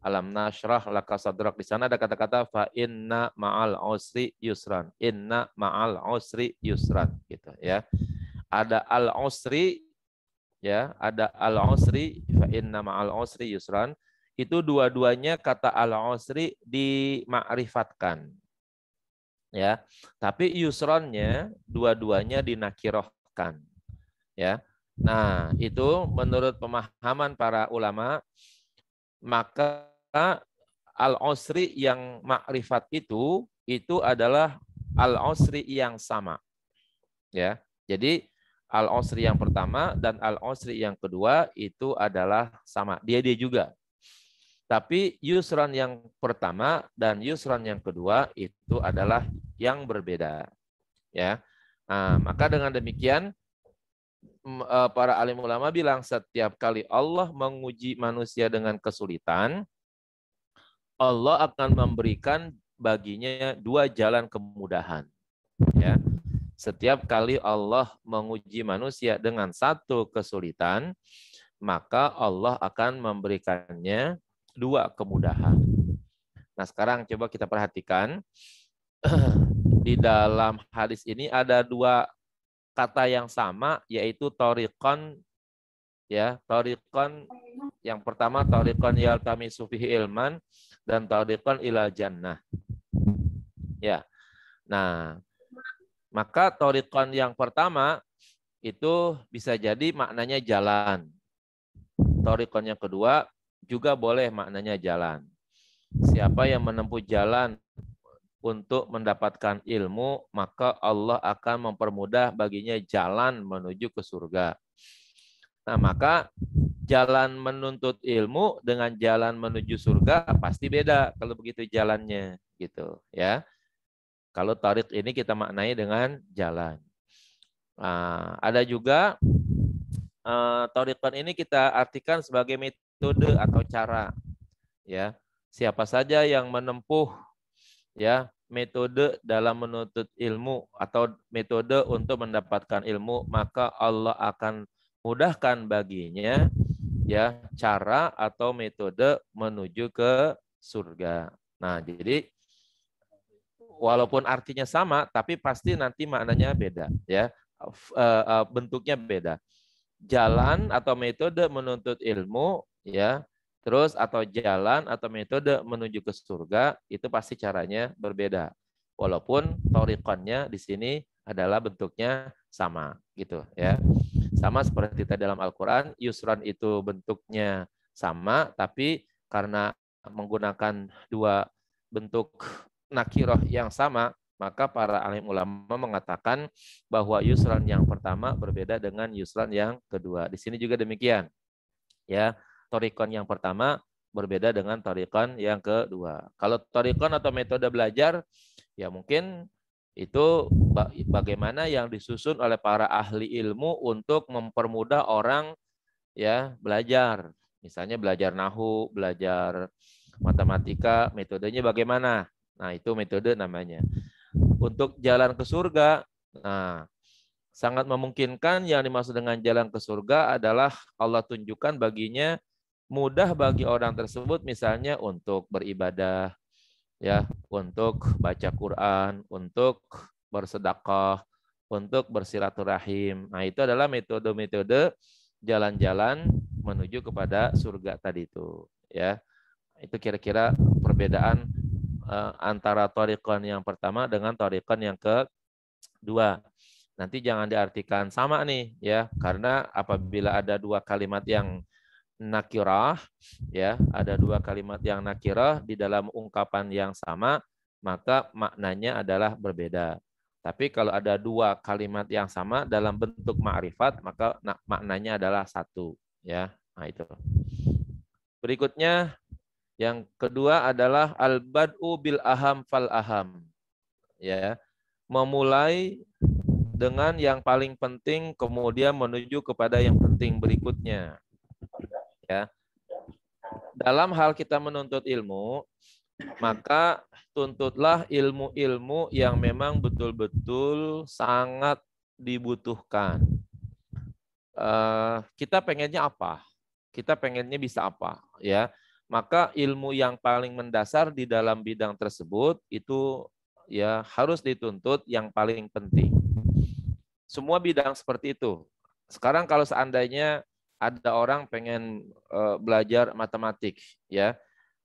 Alam Nasrah laka sadrak di sana ada kata-kata fa inna ma'al usri yusran. Inna ma'al usri yusran gitu ya. Ada al usri ya, ada al usri fa inna ma'al usri yusran itu dua-duanya kata al-usri dimakrifatkan. Ya. Tapi yusronnya dua-duanya dinakirohkan. Ya. Nah, itu menurut pemahaman para ulama maka al-usri yang makrifat itu itu adalah al-usri yang sama. Ya. Jadi al-usri yang pertama dan al-usri yang kedua itu adalah sama. Dia dia juga tapi Yusran yang pertama dan Yusran yang kedua itu adalah yang berbeda. Ya. Nah, maka dengan demikian eh, para alim ulama bilang setiap kali Allah menguji manusia dengan kesulitan, Allah akan memberikan baginya dua jalan kemudahan. Ya. Setiap kali Allah menguji manusia dengan satu kesulitan, maka Allah akan memberikannya dua kemudahan. Nah, sekarang coba kita perhatikan di dalam hadis ini ada dua kata yang sama yaitu torikon ya torikon yang pertama torikon kami sufihi ilman dan torikon ila jannah ya nah maka torikon yang pertama itu bisa jadi maknanya jalan torikon yang kedua juga boleh maknanya jalan. Siapa yang menempuh jalan untuk mendapatkan ilmu, maka Allah akan mempermudah baginya jalan menuju ke surga. Nah, maka jalan menuntut ilmu dengan jalan menuju surga pasti beda kalau begitu jalannya gitu ya. Kalau tarik ini kita maknai dengan jalan. Nah, ada juga uh, eh, tarikan ini kita artikan sebagai metode atau cara ya siapa saja yang menempuh ya metode dalam menuntut ilmu atau metode untuk mendapatkan ilmu maka Allah akan mudahkan baginya ya cara atau metode menuju ke surga. Nah, jadi walaupun artinya sama tapi pasti nanti maknanya beda ya. Eh, eh, bentuknya beda. Jalan atau metode menuntut ilmu ya. Terus atau jalan atau metode menuju ke surga itu pasti caranya berbeda. Walaupun torikonnya di sini adalah bentuknya sama gitu ya. Sama seperti kita dalam Al-Qur'an, yusran itu bentuknya sama tapi karena menggunakan dua bentuk nakiroh yang sama, maka para alim ulama mengatakan bahwa yusran yang pertama berbeda dengan yusran yang kedua. Di sini juga demikian. Ya, torikon yang pertama berbeda dengan torikon yang kedua. Kalau torikon atau metode belajar, ya mungkin itu bagaimana yang disusun oleh para ahli ilmu untuk mempermudah orang ya belajar. Misalnya belajar nahu, belajar matematika, metodenya bagaimana? Nah, itu metode namanya. Untuk jalan ke surga, nah sangat memungkinkan yang dimaksud dengan jalan ke surga adalah Allah tunjukkan baginya mudah bagi orang tersebut misalnya untuk beribadah ya, untuk baca Quran, untuk bersedekah, untuk bersilaturahim. Nah, itu adalah metode-metode jalan-jalan menuju kepada surga tadi itu, ya. Itu kira-kira perbedaan eh, antara torikon yang pertama dengan torikon yang kedua. Nanti jangan diartikan sama nih, ya, karena apabila ada dua kalimat yang nakirah ya ada dua kalimat yang nakirah di dalam ungkapan yang sama maka maknanya adalah berbeda tapi kalau ada dua kalimat yang sama dalam bentuk ma'rifat maka maknanya adalah satu ya nah itu berikutnya yang kedua adalah al badu bil aham fal aham ya memulai dengan yang paling penting kemudian menuju kepada yang penting berikutnya ya. Dalam hal kita menuntut ilmu, maka tuntutlah ilmu-ilmu yang memang betul-betul sangat dibutuhkan. Eh, kita pengennya apa? Kita pengennya bisa apa? Ya, maka ilmu yang paling mendasar di dalam bidang tersebut itu ya harus dituntut yang paling penting. Semua bidang seperti itu. Sekarang kalau seandainya ada orang pengen uh, belajar matematik ya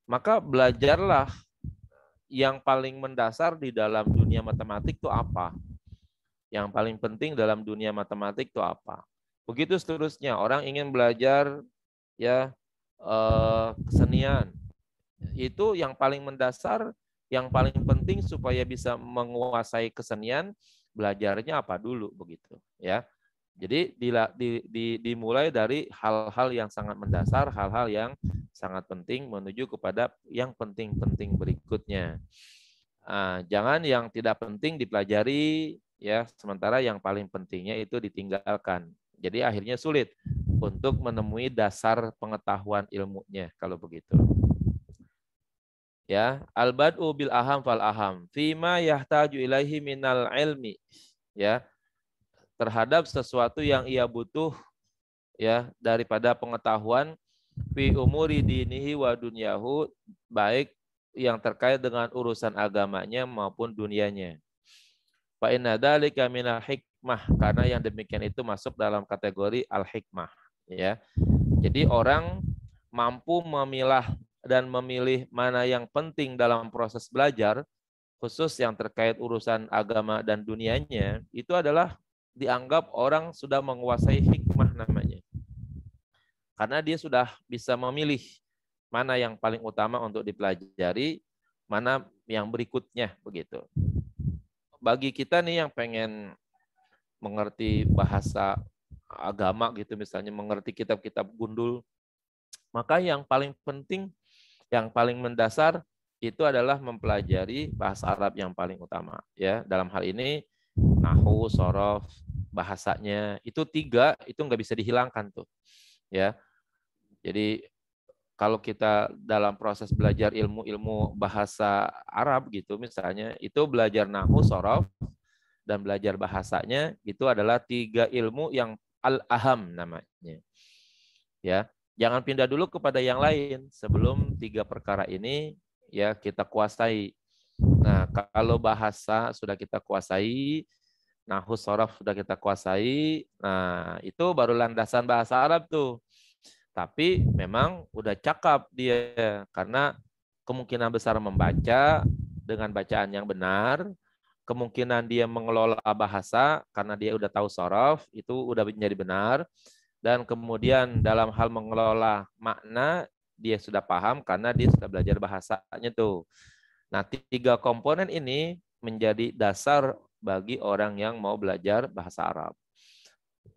maka belajarlah yang paling mendasar di dalam dunia matematik itu apa yang paling penting dalam dunia matematik itu apa begitu seterusnya orang ingin belajar ya eh, kesenian itu yang paling mendasar yang paling penting supaya bisa menguasai kesenian belajarnya apa dulu begitu ya jadi di, di, di, dimulai dari hal-hal yang sangat mendasar, hal-hal yang sangat penting menuju kepada yang penting-penting berikutnya. Nah, jangan yang tidak penting dipelajari, ya sementara yang paling pentingnya itu ditinggalkan. Jadi akhirnya sulit untuk menemui dasar pengetahuan ilmunya kalau begitu. Ya, albadu bil aham fal aham fima yahtaju ilaihi minal ilmi. Ya, terhadap sesuatu yang ia butuh ya daripada pengetahuan fi umuri dinihi wa dunyahu baik yang terkait dengan urusan agamanya maupun dunianya. Fa inna dzalika min hikmah karena yang demikian itu masuk dalam kategori al hikmah ya. Jadi orang mampu memilah dan memilih mana yang penting dalam proses belajar khusus yang terkait urusan agama dan dunianya itu adalah dianggap orang sudah menguasai hikmah namanya. Karena dia sudah bisa memilih mana yang paling utama untuk dipelajari, mana yang berikutnya begitu. Bagi kita nih yang pengen mengerti bahasa agama gitu misalnya mengerti kitab-kitab gundul, maka yang paling penting, yang paling mendasar itu adalah mempelajari bahasa Arab yang paling utama ya. Dalam hal ini nahu, sorof, bahasanya itu tiga itu nggak bisa dihilangkan tuh ya jadi kalau kita dalam proses belajar ilmu-ilmu bahasa Arab gitu misalnya itu belajar nahu sorof dan belajar bahasanya itu adalah tiga ilmu yang al aham namanya ya jangan pindah dulu kepada yang lain sebelum tiga perkara ini ya kita kuasai nah kalau bahasa sudah kita kuasai nahus sorof sudah kita kuasai. Nah, itu baru landasan bahasa Arab tuh. Tapi memang udah cakap dia karena kemungkinan besar membaca dengan bacaan yang benar, kemungkinan dia mengelola bahasa karena dia udah tahu sorof itu udah menjadi benar dan kemudian dalam hal mengelola makna dia sudah paham karena dia sudah belajar bahasanya tuh. Nah, tiga komponen ini menjadi dasar bagi orang yang mau belajar bahasa Arab.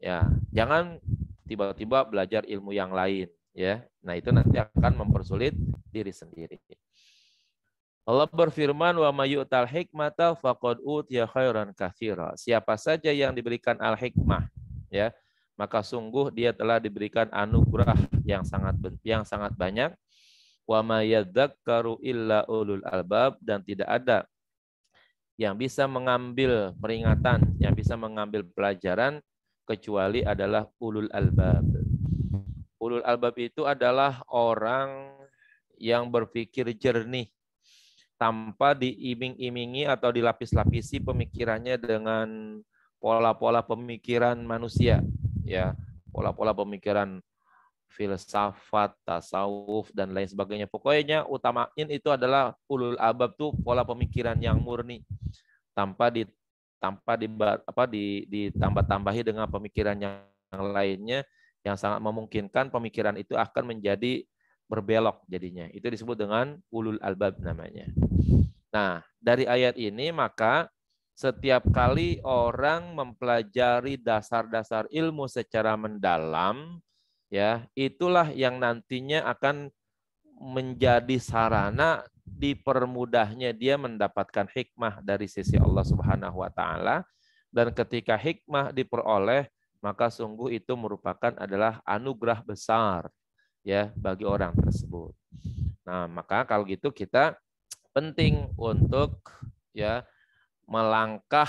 Ya, jangan tiba-tiba belajar ilmu yang lain, ya. Nah, itu nanti akan mempersulit diri sendiri. Allah berfirman wa mayyutal hikmata faqad utiya khairan katsira. Siapa saja yang diberikan al-hikmah, ya, maka sungguh dia telah diberikan anugerah yang sangat yang sangat banyak. Wa illa ulul albab dan tidak ada yang bisa mengambil peringatan, yang bisa mengambil pelajaran kecuali adalah ulul albab. Ulul albab itu adalah orang yang berpikir jernih tanpa diiming-imingi atau dilapis-lapisi pemikirannya dengan pola-pola pemikiran manusia ya pola-pola pemikiran filsafat, tasawuf, dan lain sebagainya. Pokoknya utamain itu adalah ulul albab tuh pola pemikiran yang murni tanpa di tanpa di apa di ditambah-tambahi dengan pemikiran yang lainnya yang sangat memungkinkan pemikiran itu akan menjadi berbelok jadinya. Itu disebut dengan ulul albab namanya. Nah, dari ayat ini maka setiap kali orang mempelajari dasar-dasar ilmu secara mendalam, ya itulah yang nantinya akan menjadi sarana dipermudahnya dia mendapatkan hikmah dari sisi Allah Subhanahu wa taala dan ketika hikmah diperoleh maka sungguh itu merupakan adalah anugerah besar ya bagi orang tersebut. Nah, maka kalau gitu kita penting untuk ya melangkah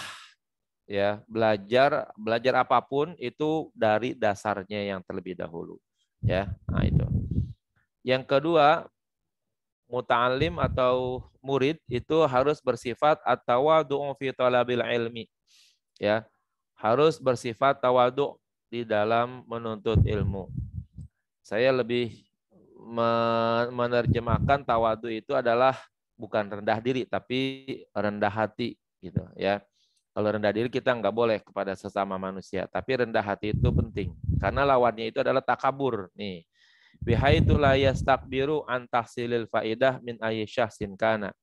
ya belajar belajar apapun itu dari dasarnya yang terlebih dahulu ya nah itu yang kedua muta'alim atau murid itu harus bersifat at fi talabil ilmi ya harus bersifat tawadu di dalam menuntut ilmu saya lebih menerjemahkan tawadu itu adalah bukan rendah diri tapi rendah hati gitu ya kalau rendah diri kita nggak boleh kepada sesama manusia, tapi rendah hati itu penting karena lawannya itu adalah takabur nih. Bihaitu la yastakbiru antahsilil faidah min ayyishah sinkana.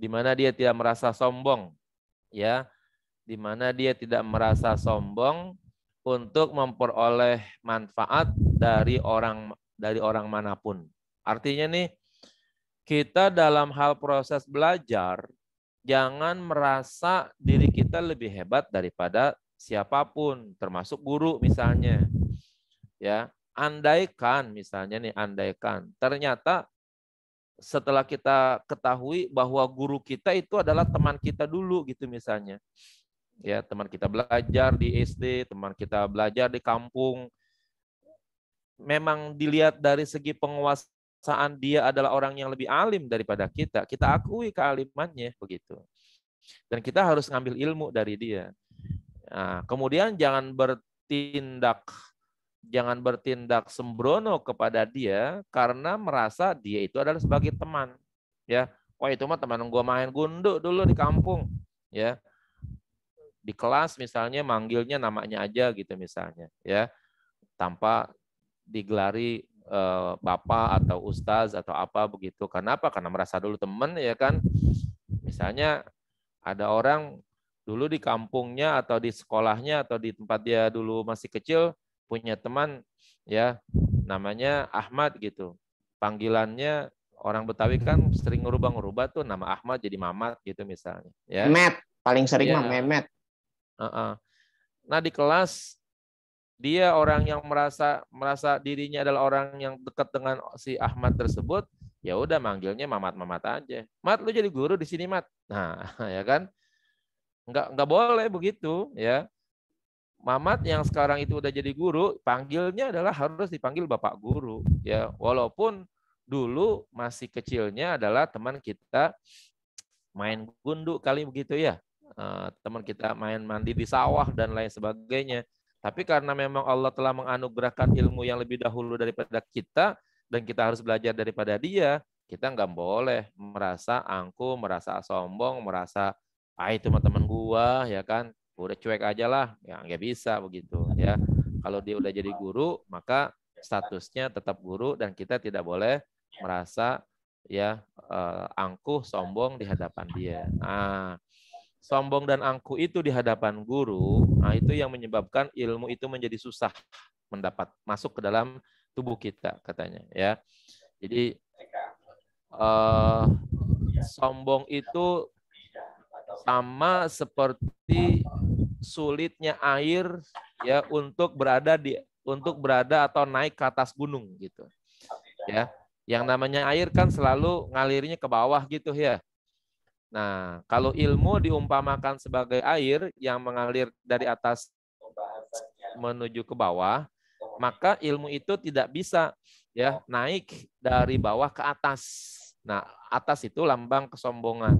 Di mana dia tidak merasa sombong ya, di mana dia tidak merasa sombong untuk memperoleh manfaat dari orang dari orang manapun. Artinya nih kita dalam hal proses belajar jangan merasa diri kita lebih hebat daripada siapapun, termasuk guru misalnya. Ya, andaikan misalnya nih andaikan ternyata setelah kita ketahui bahwa guru kita itu adalah teman kita dulu gitu misalnya. Ya, teman kita belajar di SD, teman kita belajar di kampung. Memang dilihat dari segi penguasaan saat dia adalah orang yang lebih alim daripada kita, kita akui kealimannya begitu. Dan kita harus ngambil ilmu dari dia. Nah, kemudian jangan bertindak jangan bertindak sembrono kepada dia karena merasa dia itu adalah sebagai teman. Ya, wah itu mah teman gue main gunduk dulu di kampung. Ya, di kelas misalnya manggilnya namanya aja gitu misalnya ya tanpa digelari Eh, bapak atau ustaz atau apa begitu. Kenapa? Karena merasa dulu teman ya kan. Misalnya ada orang dulu di kampungnya atau di sekolahnya atau di tempat dia dulu masih kecil punya teman ya namanya Ahmad gitu. Panggilannya orang Betawi kan sering ngerubah-ngerubah tuh nama Ahmad jadi Mamat gitu misalnya. Ya. Matt paling sering ya. mah iya. Mehmet. Uh -uh. Nah di kelas dia orang yang merasa merasa dirinya adalah orang yang dekat dengan si Ahmad tersebut, ya udah manggilnya mamat-mamat aja. Mat lu jadi guru di sini, Mat. Nah, ya kan? Nggak nggak boleh begitu, ya. Mamat yang sekarang itu udah jadi guru, panggilnya adalah harus dipanggil Bapak Guru, ya. Walaupun dulu masih kecilnya adalah teman kita main gunduk kali begitu ya. Eh, teman kita main mandi di sawah dan lain sebagainya tapi karena memang Allah telah menganugerahkan ilmu yang lebih dahulu daripada kita dan kita harus belajar daripada dia, kita nggak boleh merasa angku, merasa sombong, merasa ah itu teman teman gua ya kan, udah cuek aja lah, ya nggak bisa begitu ya. Kalau dia udah jadi guru, maka statusnya tetap guru dan kita tidak boleh merasa ya eh, angkuh, sombong di hadapan dia. Nah, sombong dan angku itu di hadapan guru, nah itu yang menyebabkan ilmu itu menjadi susah mendapat masuk ke dalam tubuh kita katanya ya. Jadi uh, sombong itu sama seperti sulitnya air ya untuk berada di untuk berada atau naik ke atas gunung gitu. Ya. Yang namanya air kan selalu ngalirnya ke bawah gitu ya. Nah, kalau ilmu diumpamakan sebagai air yang mengalir dari atas menuju ke bawah, maka ilmu itu tidak bisa ya naik dari bawah ke atas. Nah, atas itu lambang kesombongan.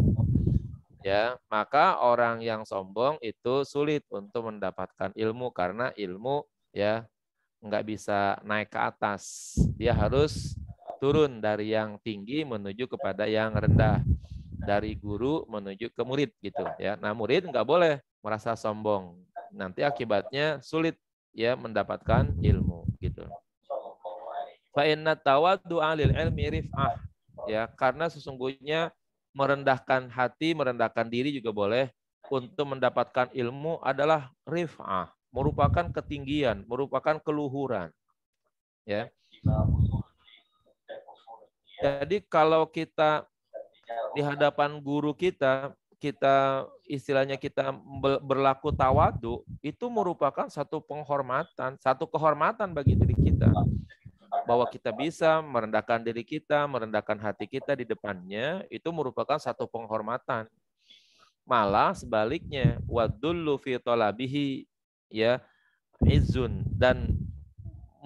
Ya, maka orang yang sombong itu sulit untuk mendapatkan ilmu karena ilmu ya nggak bisa naik ke atas. Dia harus turun dari yang tinggi menuju kepada yang rendah dari guru menuju ke murid gitu ya. Nah, murid nggak boleh merasa sombong. Nanti akibatnya sulit ya mendapatkan ilmu gitu. Fa inna tawaddu alil ilmi rif'ah. Ya, karena sesungguhnya merendahkan hati, merendahkan diri juga boleh untuk mendapatkan ilmu adalah rif'ah, merupakan ketinggian, merupakan keluhuran. Ya. Jadi kalau kita Iya, di hadapan guru kita kita istilahnya kita berlaku tawadu itu merupakan satu penghormatan, satu kehormatan bagi diri kita bahwa kita bisa merendahkan diri kita, merendahkan hati kita di depannya itu merupakan satu penghormatan. Malah sebaliknya wadullu fi talabihi ya izun dan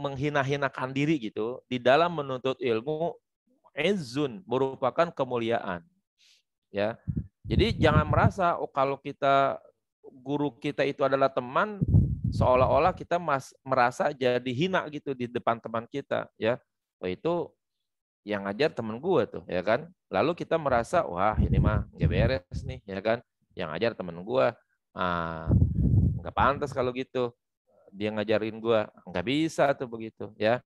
menghina-hinakan diri gitu di dalam menuntut ilmu izzun merupakan kemuliaan. Ya. Jadi jangan merasa oh, kalau kita guru kita itu adalah teman seolah-olah kita mas, merasa jadi hina gitu di depan teman kita ya. Oh itu yang ngajar teman gue tuh ya kan. Lalu kita merasa wah ini mah gak beres nih ya kan. Yang ngajar teman gue ah nggak pantas kalau gitu dia ngajarin gue nggak bisa tuh begitu ya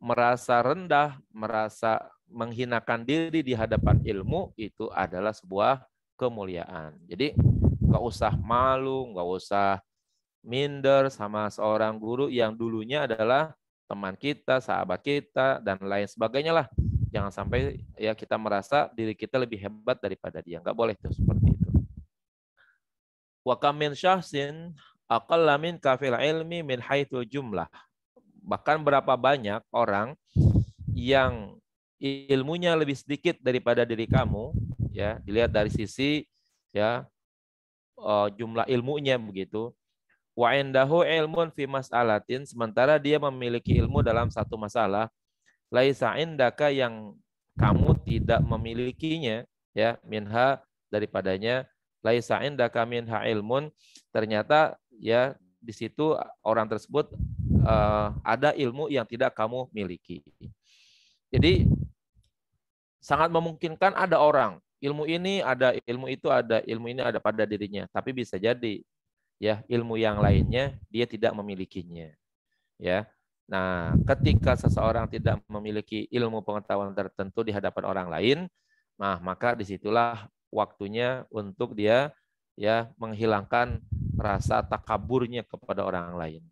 merasa rendah merasa menghinakan diri di hadapan ilmu itu adalah sebuah kemuliaan. Jadi nggak usah malu, nggak usah minder sama seorang guru yang dulunya adalah teman kita, sahabat kita, dan lain sebagainya lah. Jangan sampai ya kita merasa diri kita lebih hebat daripada dia. Nggak boleh tuh seperti itu. Wa kamin syahsin aqalla min kafil ilmi min jumlah. Bahkan berapa banyak orang yang ilmunya lebih sedikit daripada diri kamu, ya, dilihat dari sisi ya eh, jumlah ilmunya begitu. Wa indahu ilmun fi mas'alatin, sementara dia memiliki ilmu dalam satu masalah, laisa indaka yang kamu tidak memilikinya, ya, minha daripadanya laisa indaka minha ilmun, ternyata ya di situ orang tersebut uh, ada ilmu yang tidak kamu miliki. Jadi sangat memungkinkan ada orang ilmu ini ada ilmu itu ada ilmu ini ada pada dirinya tapi bisa jadi ya ilmu yang lainnya dia tidak memilikinya ya nah ketika seseorang tidak memiliki ilmu pengetahuan tertentu di hadapan orang lain nah maka disitulah waktunya untuk dia ya menghilangkan rasa takaburnya kepada orang lain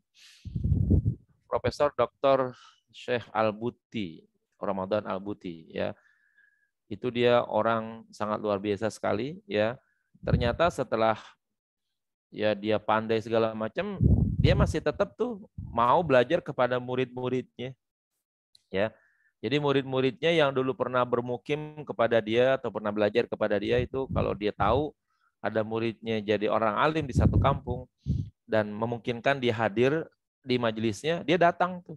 Profesor Dr. Syekh Al-Buti Ramadan Al-Buti ya itu dia orang sangat luar biasa sekali ya ternyata setelah ya dia pandai segala macam dia masih tetap tuh mau belajar kepada murid-muridnya ya jadi murid-muridnya yang dulu pernah bermukim kepada dia atau pernah belajar kepada dia itu kalau dia tahu ada muridnya jadi orang alim di satu kampung dan memungkinkan dia hadir di majelisnya dia datang tuh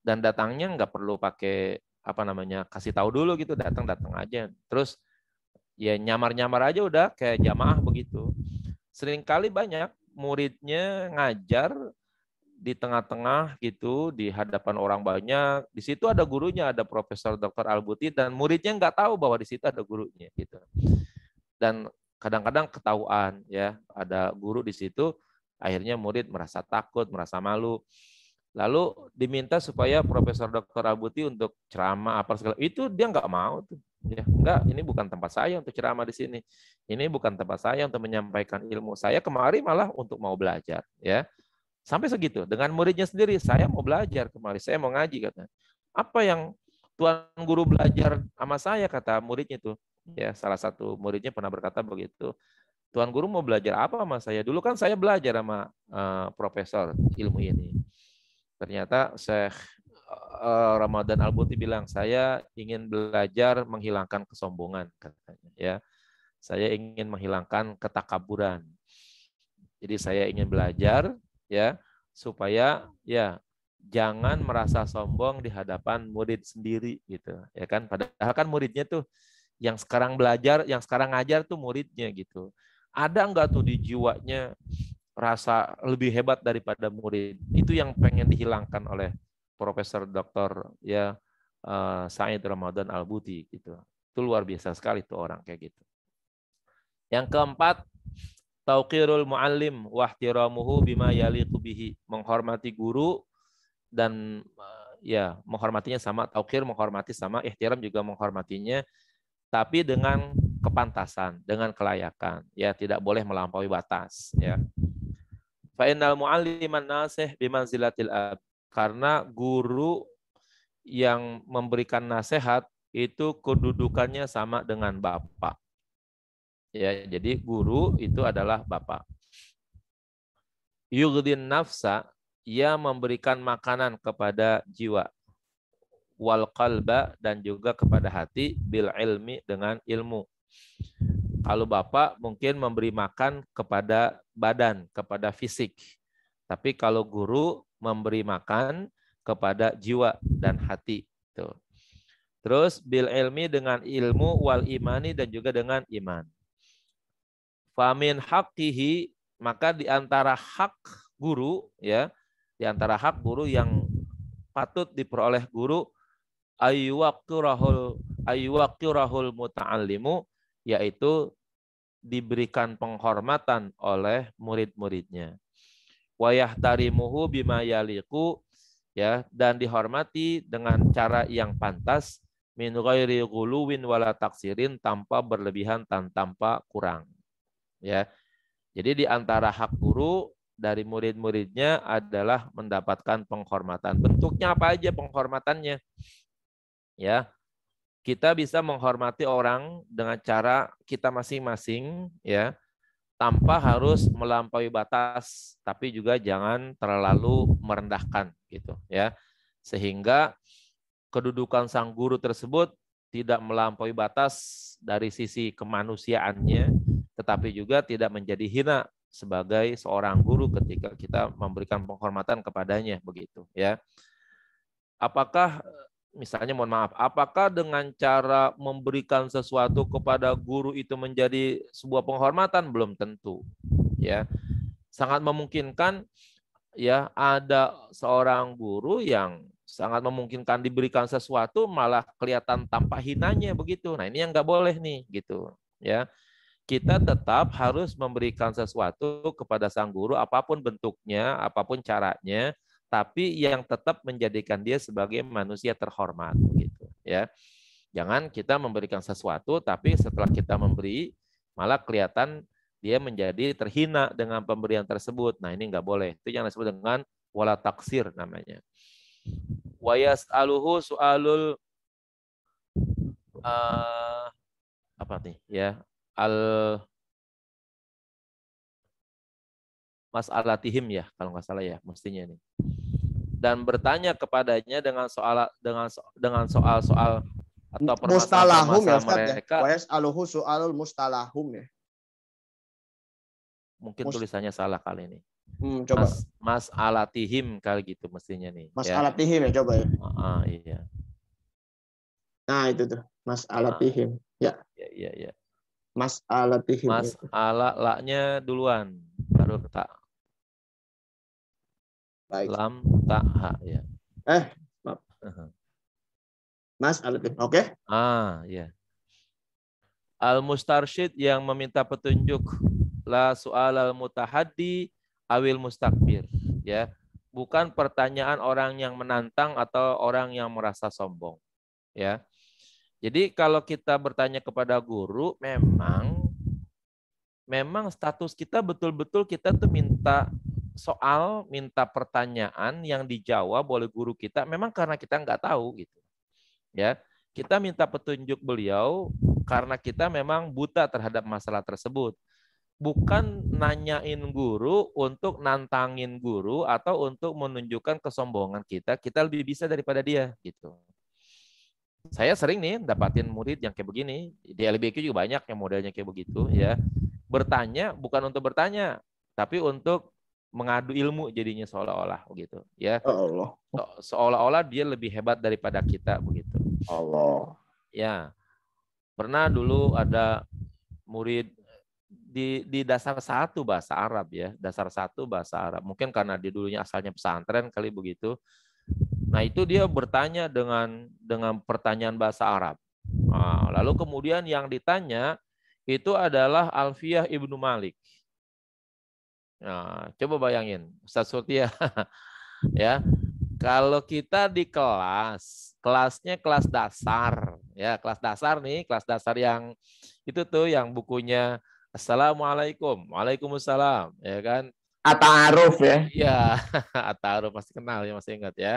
dan datangnya nggak perlu pakai apa namanya kasih tahu dulu gitu datang datang aja terus ya nyamar nyamar aja udah kayak jamaah begitu seringkali banyak muridnya ngajar di tengah-tengah gitu di hadapan orang banyak di situ ada gurunya ada profesor dr Albuti dan muridnya nggak tahu bahwa di situ ada gurunya gitu dan kadang-kadang ketahuan ya ada guru di situ akhirnya murid merasa takut merasa malu Lalu diminta supaya Profesor Dr. Abuti untuk ceramah apa segala itu dia nggak mau tuh. Ya, enggak, ini bukan tempat saya untuk ceramah di sini. Ini bukan tempat saya untuk menyampaikan ilmu. Saya kemari malah untuk mau belajar, ya. Sampai segitu dengan muridnya sendiri, saya mau belajar kemari, saya mau ngaji katanya. Apa yang tuan guru belajar sama saya kata muridnya itu. Ya, salah satu muridnya pernah berkata begitu. Tuan guru mau belajar apa sama saya? Dulu kan saya belajar sama uh, profesor ilmu ini. Ternyata Syekh eh, Ramadan Al-Buti bilang, saya ingin belajar menghilangkan kesombongan katanya ya. Saya ingin menghilangkan ketakaburan. Jadi saya ingin belajar ya supaya ya jangan merasa sombong di hadapan murid sendiri gitu ya kan padahal kan muridnya tuh yang sekarang belajar yang sekarang ngajar tuh muridnya gitu ada enggak tuh di jiwanya rasa lebih hebat daripada murid. Itu yang pengen dihilangkan oleh Profesor Dr. ya eh, Said Ramadan Al-Buti gitu. Itu luar biasa sekali tuh orang kayak gitu. Yang keempat, tauqirul muallim wahtiramuhu bima yaliqu bihi, menghormati guru dan eh, ya menghormatinya sama taukir menghormati sama ihtiram juga menghormatinya tapi dengan kepantasan, dengan kelayakan. Ya, tidak boleh melampaui batas, ya. Fa'inal mu'alliman nasih bimanzilatil ab. Karena guru yang memberikan nasihat itu kedudukannya sama dengan bapak. Ya, jadi guru itu adalah bapak. Yugdin nafsa, ia memberikan makanan kepada jiwa. Wal qalba dan juga kepada hati bil ilmi dengan ilmu. Kalau bapak mungkin memberi makan kepada badan, kepada fisik. Tapi kalau guru memberi makan kepada jiwa dan hati. Tuh. Terus bil ilmi dengan ilmu wal imani dan juga dengan iman. Famin hakihi maka di antara hak guru ya, di antara hak guru yang patut diperoleh guru ayu ayu waktu rahul rahul ayuwaqirahul muta'allimu yaitu diberikan penghormatan oleh murid-muridnya. Wayah tarimuhu muhu bimayaliku, ya dan dihormati dengan cara yang pantas min ghairi ghuluwin wala taksirin tanpa berlebihan dan tanpa kurang. Ya. Jadi di antara hak guru dari murid-muridnya adalah mendapatkan penghormatan. Bentuknya apa aja penghormatannya? Ya. Kita bisa menghormati orang dengan cara kita masing-masing ya, tanpa harus melampaui batas, tapi juga jangan terlalu merendahkan gitu ya. Sehingga kedudukan sang guru tersebut tidak melampaui batas dari sisi kemanusiaannya, tetapi juga tidak menjadi hina sebagai seorang guru ketika kita memberikan penghormatan kepadanya begitu ya. Apakah misalnya mohon maaf, apakah dengan cara memberikan sesuatu kepada guru itu menjadi sebuah penghormatan? Belum tentu. Ya. Sangat memungkinkan ya ada seorang guru yang sangat memungkinkan diberikan sesuatu malah kelihatan tanpa hinanya begitu. Nah, ini yang nggak boleh nih gitu, ya. Kita tetap harus memberikan sesuatu kepada sang guru apapun bentuknya, apapun caranya tapi yang tetap menjadikan dia sebagai manusia terhormat gitu ya. Jangan kita memberikan sesuatu tapi setelah kita memberi malah kelihatan dia menjadi terhina dengan pemberian tersebut. Nah, ini nggak boleh. Itu yang disebut dengan wala taksir namanya. Wayas aluhu sualul uh, apa nih ya al mas'alatihim ya kalau nggak salah ya mestinya nih. Dan bertanya kepadanya dengan soal dengan dengan soal-soal atau permasalahan ya mereka. ya. aluhu soalul mustalahum ya. Mungkin Mus tulisannya salah kali ini. Hmm, coba. Mas, mas alatihim kali gitu mestinya nih. Mas ya. alatihim ya coba ya. Ah, iya. Nah, itu tuh. Mas alatihim. Iya. Ya. Ya, ya, ya. Mas alatihim. Mas ala laknya duluan baru tak Baik. Lam ta ha ya. Eh, maaf. Mas Alif. Oke. Okay. Ah, ya. Al mustarsyid yang meminta petunjuk la soal al mutahaddi awil mustakbir ya. Bukan pertanyaan orang yang menantang atau orang yang merasa sombong ya. Jadi kalau kita bertanya kepada guru memang memang status kita betul-betul kita tuh minta soal, minta pertanyaan yang dijawab oleh guru kita. Memang karena kita nggak tahu gitu. Ya, kita minta petunjuk beliau karena kita memang buta terhadap masalah tersebut. Bukan nanyain guru untuk nantangin guru atau untuk menunjukkan kesombongan kita, kita lebih bisa daripada dia gitu. Saya sering nih dapatin murid yang kayak begini, di LBQ juga banyak yang modelnya kayak begitu ya. Bertanya bukan untuk bertanya, tapi untuk mengadu ilmu jadinya seolah-olah begitu ya, ya Allah seolah-olah dia lebih hebat daripada kita begitu Allah ya pernah dulu ada murid di di dasar satu bahasa Arab ya dasar satu bahasa Arab mungkin karena dia dulunya asalnya pesantren kali begitu nah itu dia bertanya dengan dengan pertanyaan bahasa Arab nah, lalu kemudian yang ditanya itu adalah Alfiyah ibnu Malik Nah, coba bayangin, Ustaz Surtia, ya kalau kita di kelas, kelasnya kelas dasar, ya kelas dasar nih, kelas dasar yang itu tuh yang bukunya Assalamualaikum, Waalaikumsalam, ya kan? Ataruf ya? Iya, Ataruf pasti kenal ya, masih ingat ya.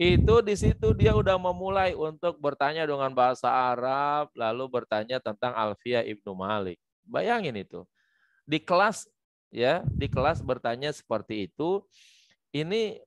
Itu di situ dia udah memulai untuk bertanya dengan bahasa Arab, lalu bertanya tentang Alfia Ibnu Malik. Bayangin itu. Di kelas ya di kelas bertanya seperti itu, ini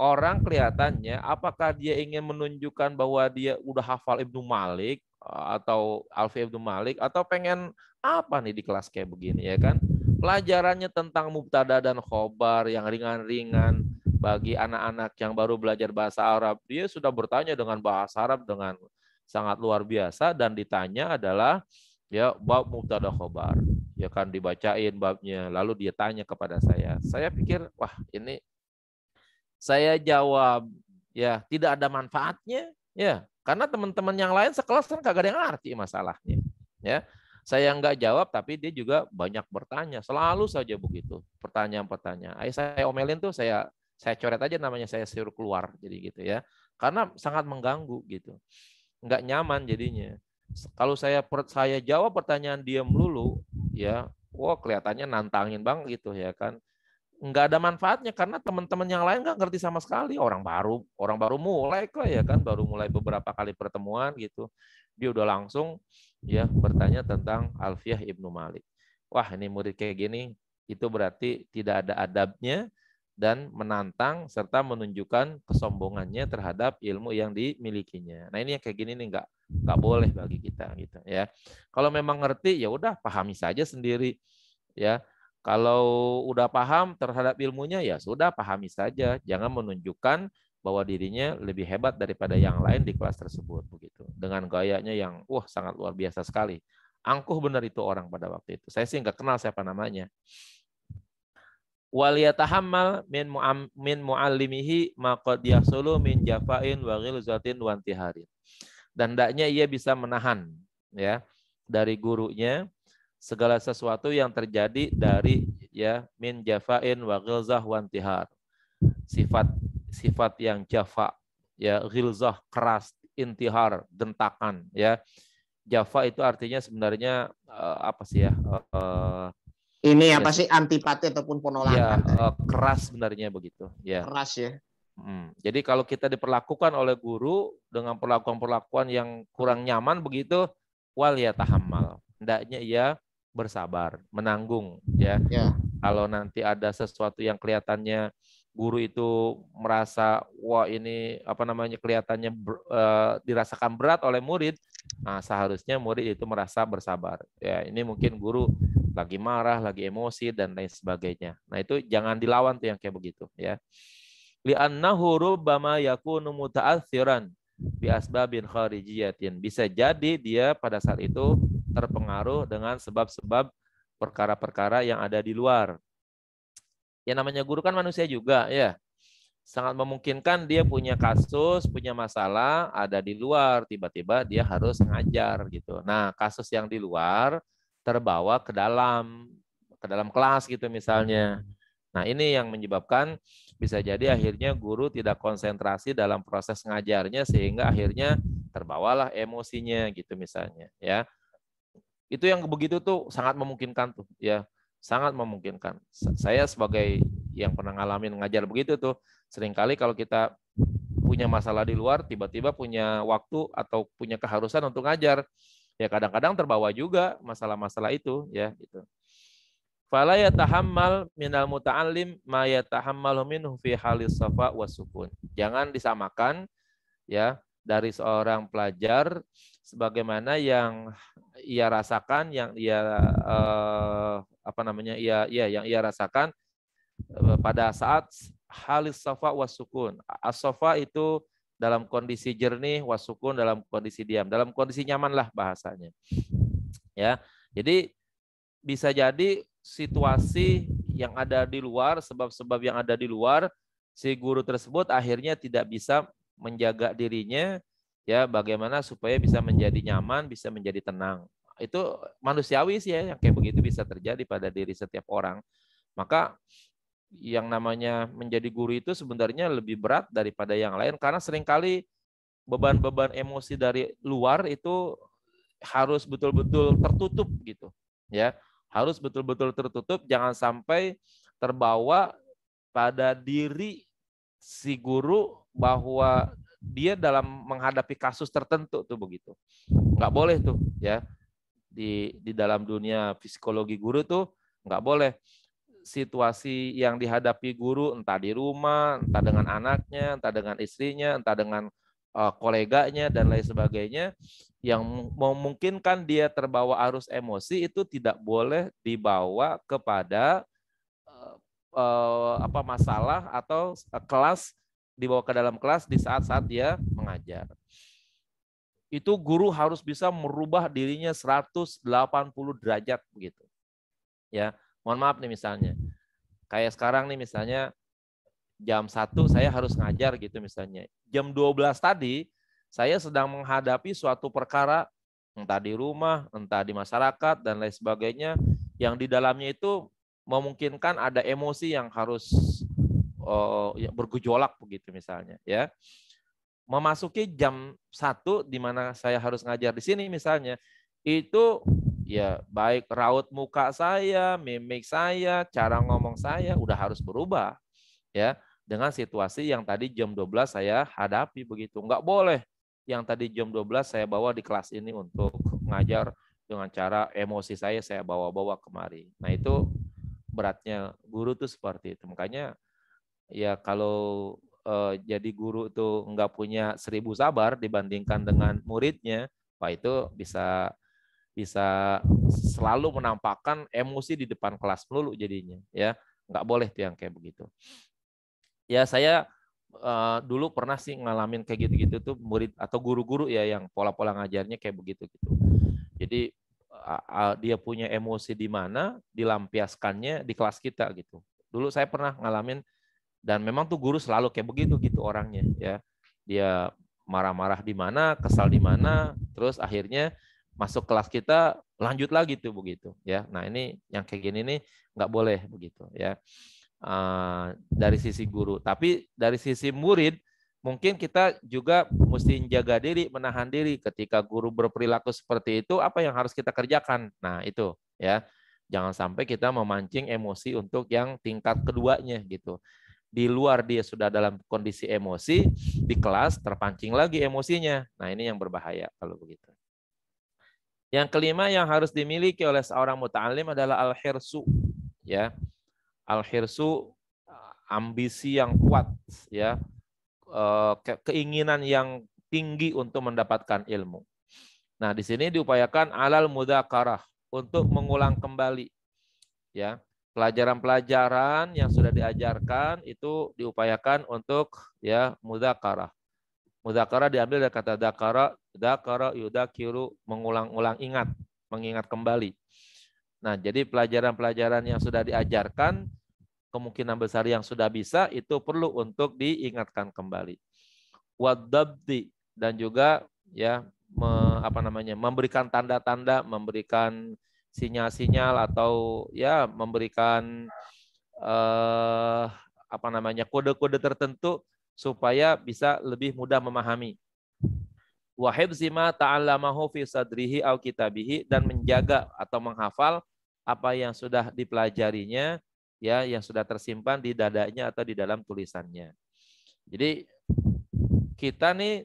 orang kelihatannya apakah dia ingin menunjukkan bahwa dia udah hafal Ibnu Malik eh, atau Alfi Ibnu Malik atau pengen apa nih di kelas kayak begini ya kan? Pelajarannya tentang mubtada dan khobar yang ringan-ringan bagi anak-anak yang baru belajar bahasa Arab. Dia sudah bertanya dengan bahasa Arab dengan sangat luar biasa dan ditanya adalah ya bab mubtada khobar ya kan dibacain babnya lalu dia tanya kepada saya saya pikir wah ini saya jawab ya tidak ada manfaatnya ya karena teman-teman yang lain sekelas kan kagak ada yang ngerti masalahnya ya saya nggak jawab tapi dia juga banyak bertanya selalu saja begitu pertanyaan-pertanyaan Ayo saya omelin tuh saya saya coret aja namanya saya suruh keluar jadi gitu ya karena sangat mengganggu gitu nggak nyaman jadinya kalau saya saya jawab pertanyaan dia melulu ya wah wow, kelihatannya nantangin bang gitu ya kan nggak ada manfaatnya karena teman-teman yang lain nggak ngerti sama sekali orang baru orang baru mulai kok ya kan baru mulai beberapa kali pertemuan gitu dia udah langsung ya bertanya tentang Alfiah ibnu Malik wah ini murid kayak gini itu berarti tidak ada adabnya dan menantang serta menunjukkan kesombongannya terhadap ilmu yang dimilikinya. Nah ini yang kayak gini nih nggak nggak boleh bagi kita gitu ya. Kalau memang ngerti ya udah pahami saja sendiri ya. Kalau udah paham terhadap ilmunya ya sudah pahami saja, jangan menunjukkan bahwa dirinya lebih hebat daripada yang lain di kelas tersebut begitu. Dengan gayanya yang wah sangat luar biasa sekali. Angkuh benar itu orang pada waktu itu. Saya sih nggak kenal siapa namanya waliyatahammal min min muallimihi qad yahsulu min jafain wa ghilzatin wa intiharin. Dan hendaknya ia bisa menahan ya dari gurunya segala sesuatu yang terjadi dari ya min jafain wa ghilzah wa intihar. Sifat sifat yang jafa ya ghilzah keras intihar dentakan ya. Jafa itu artinya sebenarnya eh, apa sih ya? Eh, ini iya apa sih antipati ataupun penolakan ya, keras sebenarnya begitu ya keras ya hmm. jadi kalau kita diperlakukan oleh guru dengan perlakuan-perlakuan yang kurang nyaman begitu wal ya tahamal hendaknya ya bersabar menanggung ya, ya. kalau nanti ada sesuatu yang kelihatannya guru itu merasa wah ini apa namanya kelihatannya ber, e, dirasakan berat oleh murid, nah seharusnya murid itu merasa bersabar. Ya, ini mungkin guru lagi marah, lagi emosi dan lain sebagainya. Nah, itu jangan dilawan tuh yang kayak begitu ya. Li'annahu hurubama yakunu muta'athiran bi asbabin kharijiyatin. Bisa jadi dia pada saat itu terpengaruh dengan sebab-sebab perkara-perkara yang ada di luar. Ya namanya guru kan manusia juga ya. Sangat memungkinkan dia punya kasus, punya masalah, ada di luar, tiba-tiba dia harus ngajar gitu. Nah, kasus yang di luar terbawa ke dalam ke dalam kelas gitu misalnya. Nah, ini yang menyebabkan bisa jadi akhirnya guru tidak konsentrasi dalam proses ngajarnya sehingga akhirnya terbawalah emosinya gitu misalnya ya. Itu yang begitu tuh sangat memungkinkan tuh ya sangat memungkinkan. Saya sebagai yang pernah ngalamin ngajar begitu tuh, seringkali kalau kita punya masalah di luar, tiba-tiba punya waktu atau punya keharusan untuk ngajar, ya kadang-kadang terbawa juga masalah-masalah itu, ya itu. Fala min minal muta'allim ma tahammalu minhu fi halis safa wasukun. Jangan disamakan ya dari seorang pelajar sebagaimana yang ia rasakan yang ia eh, apa namanya ia ya yang ia rasakan eh, pada saat halis sofa wasukun asofa itu dalam kondisi jernih wasukun dalam kondisi diam dalam kondisi nyaman lah bahasanya ya jadi bisa jadi situasi yang ada di luar sebab-sebab yang ada di luar si guru tersebut akhirnya tidak bisa menjaga dirinya ya bagaimana supaya bisa menjadi nyaman, bisa menjadi tenang. Itu manusiawi sih ya yang kayak begitu bisa terjadi pada diri setiap orang. Maka yang namanya menjadi guru itu sebenarnya lebih berat daripada yang lain karena seringkali beban-beban emosi dari luar itu harus betul-betul tertutup gitu ya harus betul-betul tertutup jangan sampai terbawa pada diri si guru bahwa dia dalam menghadapi kasus tertentu tuh begitu. Nggak boleh tuh ya. Di di dalam dunia psikologi guru tuh nggak boleh situasi yang dihadapi guru entah di rumah, entah dengan anaknya, entah dengan istrinya, entah dengan uh, koleganya dan lain sebagainya yang memungkinkan dia terbawa arus emosi itu tidak boleh dibawa kepada uh, apa masalah atau kelas dibawa ke dalam kelas di saat-saat dia mengajar. Itu guru harus bisa merubah dirinya 180 derajat begitu. Ya, mohon maaf nih misalnya. Kayak sekarang nih misalnya jam 1 saya harus ngajar gitu misalnya. Jam 12 tadi saya sedang menghadapi suatu perkara entah di rumah, entah di masyarakat dan lain sebagainya yang di dalamnya itu memungkinkan ada emosi yang harus uh, bergejolak begitu misalnya ya memasuki jam satu di mana saya harus ngajar di sini misalnya itu ya baik raut muka saya mimik saya cara ngomong saya udah harus berubah ya dengan situasi yang tadi jam 12 saya hadapi begitu nggak boleh yang tadi jam 12 saya bawa di kelas ini untuk ngajar dengan cara emosi saya saya bawa-bawa kemari nah itu beratnya guru tuh seperti itu. Makanya ya kalau eh, jadi guru itu nggak punya seribu sabar dibandingkan dengan muridnya, pak itu bisa bisa selalu menampakkan emosi di depan kelas melulu jadinya ya nggak boleh tuh yang kayak begitu ya saya uh, dulu pernah sih ngalamin kayak gitu-gitu tuh murid atau guru-guru ya yang pola-pola ngajarnya kayak begitu gitu jadi dia punya emosi di mana dilampiaskannya di kelas kita gitu dulu saya pernah ngalamin dan memang tuh guru selalu kayak begitu gitu orangnya ya dia marah-marah di mana kesal di mana terus akhirnya masuk kelas kita lanjut lagi tuh begitu ya nah ini yang kayak gini nih nggak boleh begitu ya uh, dari sisi guru tapi dari sisi murid mungkin kita juga mesti jaga diri menahan diri ketika guru berperilaku seperti itu apa yang harus kita kerjakan nah itu ya jangan sampai kita memancing emosi untuk yang tingkat keduanya gitu di luar dia sudah dalam kondisi emosi, di kelas terpancing lagi emosinya. Nah, ini yang berbahaya kalau begitu. Yang kelima yang harus dimiliki oleh seorang muta'alim adalah al-hirsu, ya. Al-hirsu eh, ambisi yang kuat, ya. Eh, keinginan yang tinggi untuk mendapatkan ilmu. Nah, di sini diupayakan alal mudakarah untuk mengulang kembali. Ya pelajaran-pelajaran yang sudah diajarkan itu diupayakan untuk ya mudakara. Mudakara diambil dari kata dakara, dakara yudakiru mengulang-ulang ingat, mengingat kembali. Nah, jadi pelajaran-pelajaran yang sudah diajarkan kemungkinan besar yang sudah bisa itu perlu untuk diingatkan kembali. Wadabdi dan juga ya me, apa namanya memberikan tanda-tanda, memberikan sinyal-sinyal atau ya memberikan eh, apa namanya kode-kode tertentu supaya bisa lebih mudah memahami. Wahib zima taala fi sadrihi au kitabihi dan menjaga atau menghafal apa yang sudah dipelajarinya ya yang sudah tersimpan di dadanya atau di dalam tulisannya. Jadi kita nih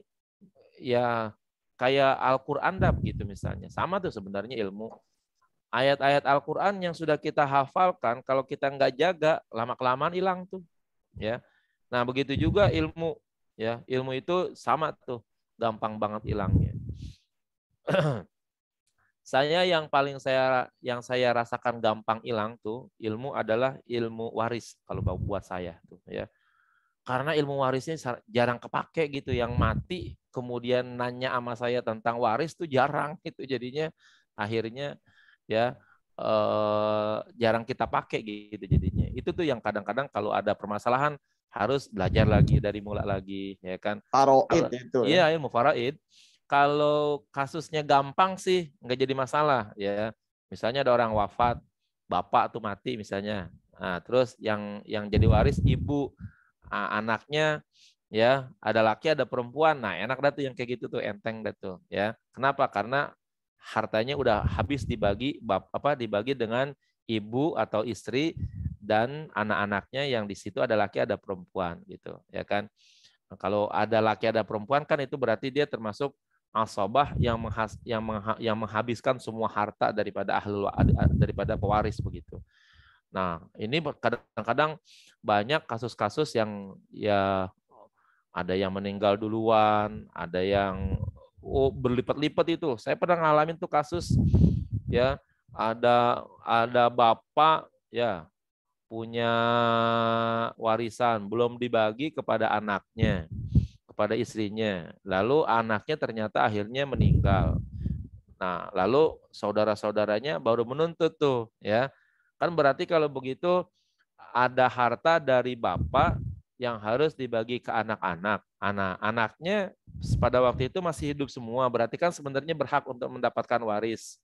ya kayak Al-Qur'an dap gitu misalnya. Sama tuh sebenarnya ilmu ayat-ayat Al-Quran yang sudah kita hafalkan, kalau kita nggak jaga, lama-kelamaan hilang tuh. Ya. Nah, begitu juga ilmu. Ya, ilmu itu sama tuh, gampang banget hilangnya. saya yang paling saya yang saya rasakan gampang hilang tuh ilmu adalah ilmu waris kalau buat saya tuh ya. Karena ilmu warisnya jarang kepake gitu yang mati kemudian nanya sama saya tentang waris tuh jarang itu jadinya akhirnya ya eh, jarang kita pakai gitu jadinya. Itu tuh yang kadang-kadang kalau ada permasalahan harus belajar lagi dari mulai lagi ya kan. Faraid itu. Ya. Iya, ilmu faraid. Kalau kasusnya gampang sih nggak jadi masalah ya. Misalnya ada orang wafat, bapak tuh mati misalnya. Nah, terus yang yang jadi waris ibu, anaknya ya, ada laki ada perempuan. Nah, enak dah tuh yang kayak gitu tuh enteng dah tuh ya. Kenapa? Karena hartanya udah habis dibagi apa dibagi dengan ibu atau istri dan anak-anaknya yang di situ ada laki ada perempuan gitu ya kan kalau ada laki ada perempuan kan itu berarti dia termasuk asobah yang menghas, yang, mengha, yang menghabiskan semua harta daripada ahlul daripada pewaris begitu nah ini kadang-kadang banyak kasus-kasus yang ya ada yang meninggal duluan ada yang oh, berlipat-lipat itu. Saya pernah ngalamin tuh kasus ya ada ada bapak ya punya warisan belum dibagi kepada anaknya kepada istrinya lalu anaknya ternyata akhirnya meninggal nah lalu saudara saudaranya baru menuntut tuh ya kan berarti kalau begitu ada harta dari bapak yang harus dibagi ke anak-anak. Anak-anaknya pada waktu itu masih hidup semua, berarti kan sebenarnya berhak untuk mendapatkan waris.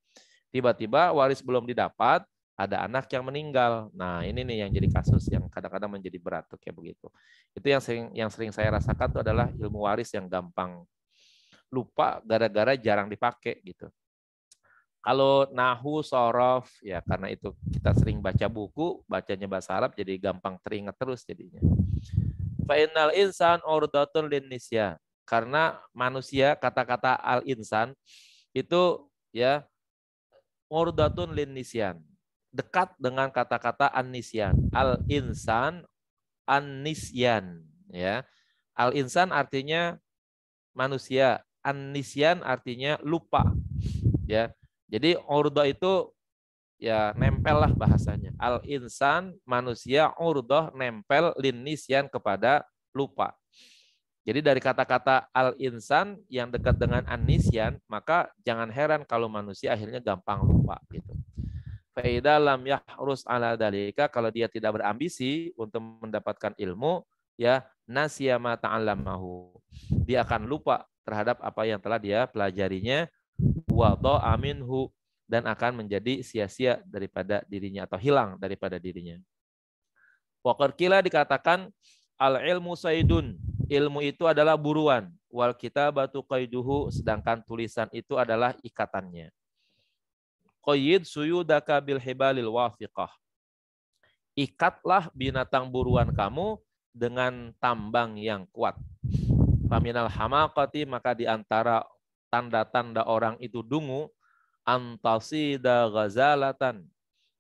Tiba-tiba waris belum didapat, ada anak yang meninggal. Nah, ini nih yang jadi kasus yang kadang-kadang menjadi berat tuh kayak begitu. Itu yang sering yang sering saya rasakan tuh adalah ilmu waris yang gampang lupa gara-gara jarang dipakai gitu. Kalau nahu, sorof, ya karena itu kita sering baca buku, bacanya bahasa Arab jadi gampang teringat terus jadinya. Fa'inal insan urdatun linnisya. Karena manusia kata-kata al insan itu ya urdatun linnisyan. linisian Dekat dengan kata-kata an nisyan. Al insan an nisyan ya. Al insan artinya manusia, an nisyan artinya lupa. Ya. Jadi urda itu ya nempel lah bahasanya. Al insan manusia urdoh nempel linisian kepada lupa. Jadi dari kata-kata al insan yang dekat dengan anisian maka jangan heran kalau manusia akhirnya gampang lupa gitu. Faida lam yahrus ala dalika kalau dia tidak berambisi untuk mendapatkan ilmu, ya nasya ma ta'allamahu. Dia akan lupa terhadap apa yang telah dia pelajarinya wa aminhu dan akan menjadi sia-sia daripada dirinya atau hilang daripada dirinya. Wakar kila dikatakan al ilmu saidun ilmu itu adalah buruan wal kita batu kaiduhu sedangkan tulisan itu adalah ikatannya. Koyid suyudaka bil hebalil wafiqah. Ikatlah binatang buruan kamu dengan tambang yang kuat. Faminal hamakati maka diantara tanda-tanda orang itu dungu antasida ghazalatan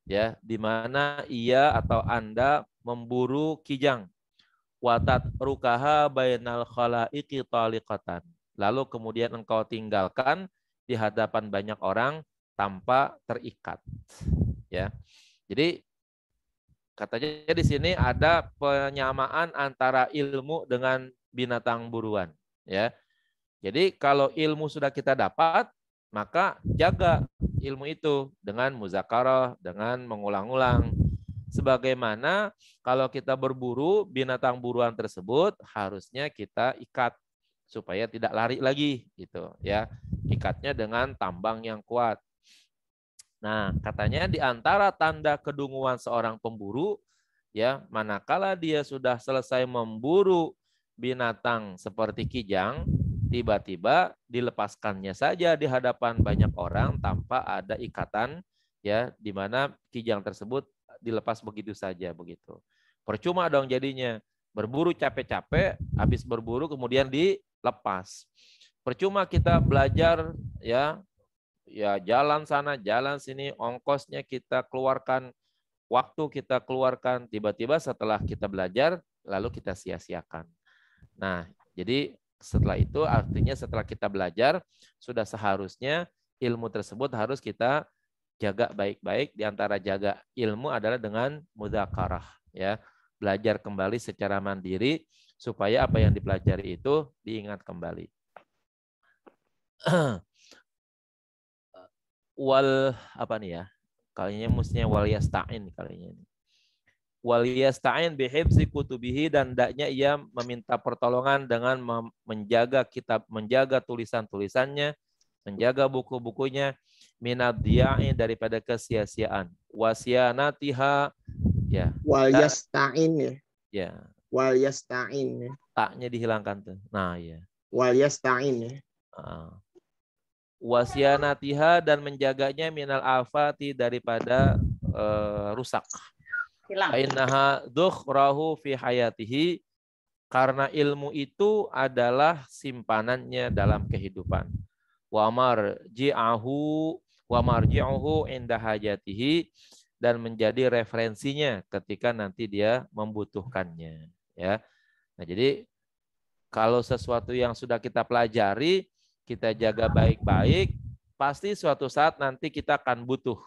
ya di mana ia atau Anda memburu kijang watat rukaha bainal khalaiqi taliqatan lalu kemudian engkau tinggalkan di hadapan banyak orang tanpa terikat ya jadi katanya di sini ada penyamaan antara ilmu dengan binatang buruan ya jadi kalau ilmu sudah kita dapat maka jaga ilmu itu dengan muzakarah, dengan mengulang-ulang. Sebagaimana kalau kita berburu binatang buruan tersebut harusnya kita ikat supaya tidak lari lagi gitu ya. Ikatnya dengan tambang yang kuat. Nah, katanya di antara tanda kedunguan seorang pemburu ya, manakala dia sudah selesai memburu binatang seperti kijang, tiba-tiba dilepaskannya saja di hadapan banyak orang tanpa ada ikatan ya di mana kijang tersebut dilepas begitu saja begitu. Percuma dong jadinya berburu capek-capek habis berburu kemudian dilepas. Percuma kita belajar ya ya jalan sana jalan sini ongkosnya kita keluarkan waktu kita keluarkan tiba-tiba setelah kita belajar lalu kita sia-siakan. Nah, jadi setelah itu artinya setelah kita belajar sudah seharusnya ilmu tersebut harus kita jaga baik-baik di antara jaga ilmu adalah dengan mudzakarah ya. Belajar kembali secara mandiri supaya apa yang dipelajari itu diingat kembali. wal apa nih ya? Kalinya mestinya wal yasta'in kalinya ini waliyasta'in bihibzi kutubihi dan daknya ia meminta pertolongan dengan menjaga kitab menjaga tulisan-tulisannya menjaga buku-bukunya minad daripada kesia-siaan wasianatiha ya waliyasta'in ya ya waliyasta'in ya. taknya dihilangkan tuh nah ya waliyasta'in ya uh wasianatiha dan menjaganya minal afati daripada uh, rusak hilang. fi hayatihi karena ilmu itu adalah simpanannya dalam kehidupan. Wa marji'ahu wa marji'uhu inda hajatihi dan menjadi referensinya ketika nanti dia membutuhkannya ya. Nah, jadi kalau sesuatu yang sudah kita pelajari, kita jaga baik-baik, pasti suatu saat nanti kita akan butuh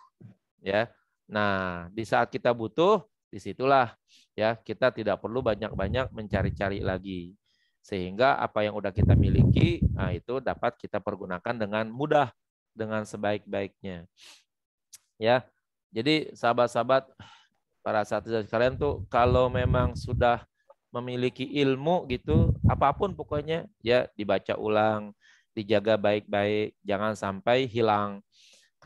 ya. Nah, di saat kita butuh, disitulah ya kita tidak perlu banyak-banyak mencari-cari lagi. Sehingga apa yang sudah kita miliki, nah itu dapat kita pergunakan dengan mudah, dengan sebaik-baiknya. Ya, jadi sahabat-sahabat para satria sekalian tuh kalau memang sudah memiliki ilmu gitu, apapun pokoknya ya dibaca ulang, dijaga baik-baik, jangan sampai hilang.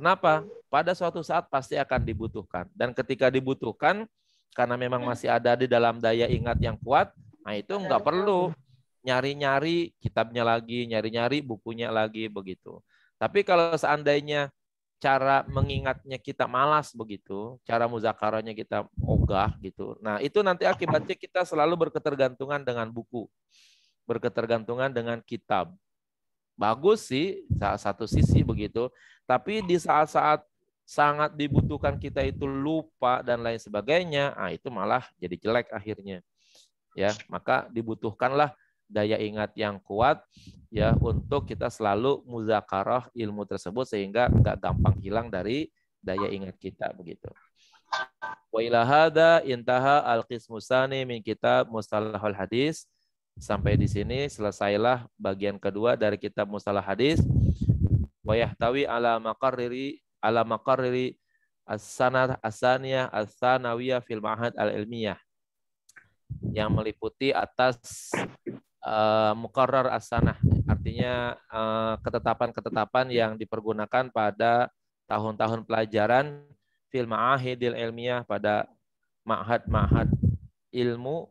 Kenapa? Pada suatu saat pasti akan dibutuhkan. Dan ketika dibutuhkan, karena memang masih ada di dalam daya ingat yang kuat, nah itu nggak perlu nyari-nyari kitabnya lagi, nyari-nyari bukunya lagi begitu. Tapi kalau seandainya cara mengingatnya kita malas begitu, cara muzakaranya kita ogah gitu. Nah, itu nanti akibatnya kita selalu berketergantungan dengan buku. Berketergantungan dengan kitab. Bagus sih salah satu sisi begitu, tapi di saat-saat sangat dibutuhkan kita itu lupa dan lain sebagainya, ah itu malah jadi jelek akhirnya. Ya, maka dibutuhkanlah daya ingat yang kuat ya untuk kita selalu muzakarah ilmu tersebut sehingga nggak gampang hilang dari daya ingat kita begitu. Wa ila hada intaha al-qismusani min kitab mustalahul hadis. Sampai di sini selesailah bagian kedua dari kitab mustalah hadis wa yahtawi ala maqarriri ala maqarriri as sanad as-saniyah as-sanawiyah fil ma'had al-ilmiyah yang meliputi atas uh, mukarrar as-sanah artinya eh، ketetapan-ketetapan uh, yang dipergunakan pada tahun-tahun pelajaran fil ma'ahidil ilmiah pada ma'had-ma'had ilmu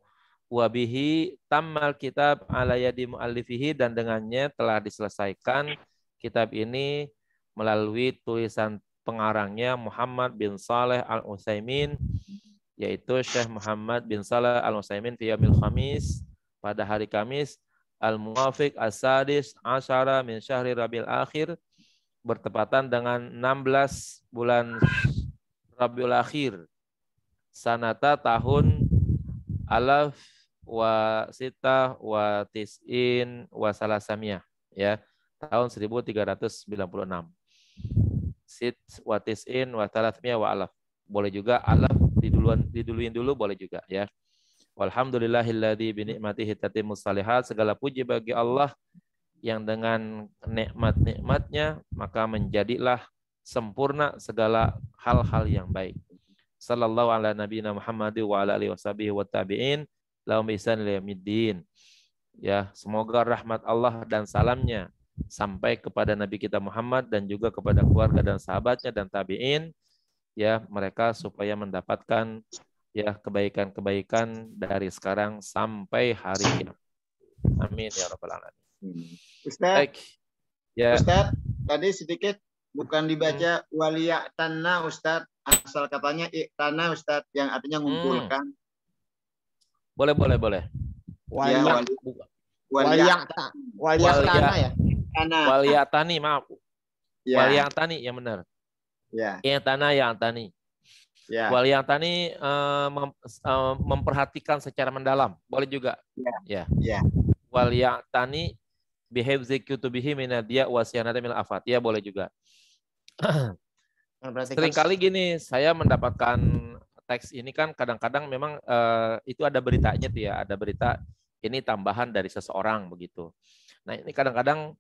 wabihi tamal kitab ala yadi mu'allifihi dan dengannya telah diselesaikan kitab ini melalui tulisan pengarangnya Muhammad bin Saleh Al Utsaimin yaitu Syekh Muhammad bin Saleh Al Utsaimin fi yamil Khamis pada hari Kamis al muwafiq asadis sadis asyara min syahri Rabil Akhir bertepatan dengan 16 bulan Rabiul Akhir sanata tahun alaf wa sita wa tis'in wa salasamiyah ya tahun 1396. Sit watis in wa watalathmiya wa alaf. Boleh juga alaf diduluan diduluin dulu boleh juga ya. Walhamdulillahilladzi bi ni'matihi tatimmu salihat. Segala puji bagi Allah yang dengan nikmat-nikmatnya maka menjadilah sempurna segala hal-hal yang baik. Sallallahu ala nabiyina Muhammad wa ala alihi washabihi wa tabi'in lahum ihsan ila Ya, semoga rahmat Allah dan salamnya sampai kepada Nabi kita Muhammad dan juga kepada keluarga dan sahabatnya dan tabiin ya mereka supaya mendapatkan ya kebaikan-kebaikan dari sekarang sampai hari ini. Amin ya rabbal alamin. Hmm. Ustaz. Baik. Ya. Ustaz, tadi sedikit bukan dibaca hmm. waliya tanah Ustaz, asal katanya tanah Ustaz yang artinya mengumpulkan. Hmm. Boleh, boleh, boleh. Ya, waliya, waliya, waliya, waliya, waliya, waliya, waliya, waliya, waliya, waliya, tanah. Walia tani, maaf. Ya. yang tani, yang benar. Ya. Yang tanah, yang tani. Ya. Wali yang uh, mem, uh, memperhatikan secara mendalam, boleh juga. Ya. Ya. ya. Wali yang tani behave zikutubihi minadia wasianata mil afat, ya boleh juga. Nah, Sering kali kan gini, saya mendapatkan teks ini kan kadang-kadang memang uh, itu ada beritanya tuh ya, ada berita ini tambahan dari seseorang begitu. Nah ini kadang-kadang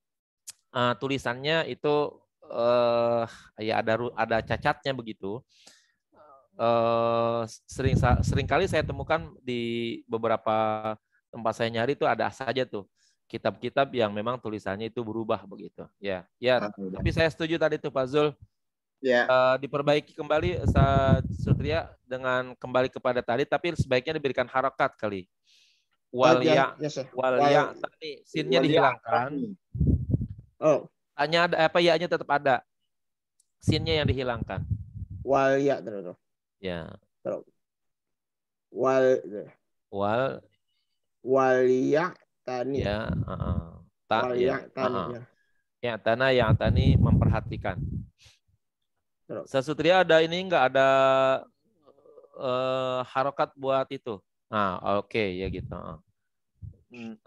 uh, tulisannya itu uh, ya ada ada cacatnya begitu. Uh, sering kali saya temukan di beberapa tempat saya nyari itu ada saja tuh kitab-kitab yang memang tulisannya itu berubah begitu. Ya, ya. Ah, tapi saya setuju tadi tuh Pak Zul. Ya. Uh, diperbaiki kembali Ustaz Sutria dengan kembali kepada tadi, tapi sebaiknya diberikan harokat kali. Wal ya, wal ya tadi sinnya dihilangkan. Oh. Hanya ada apa ya-nya ya, tetap ada. Sinnya yang dihilangkan. Wal ya terus. Ya. Terus. Wal eh. wal wal ya tani. Ya, uh -uh. Ta, wal ya, ya tani. Uh -uh. Ya, tana yang tani memperhatikan. Terus. Sasutria ada ini enggak ada uh, harokat buat itu. Nah, oke okay, ya gitu. Uh.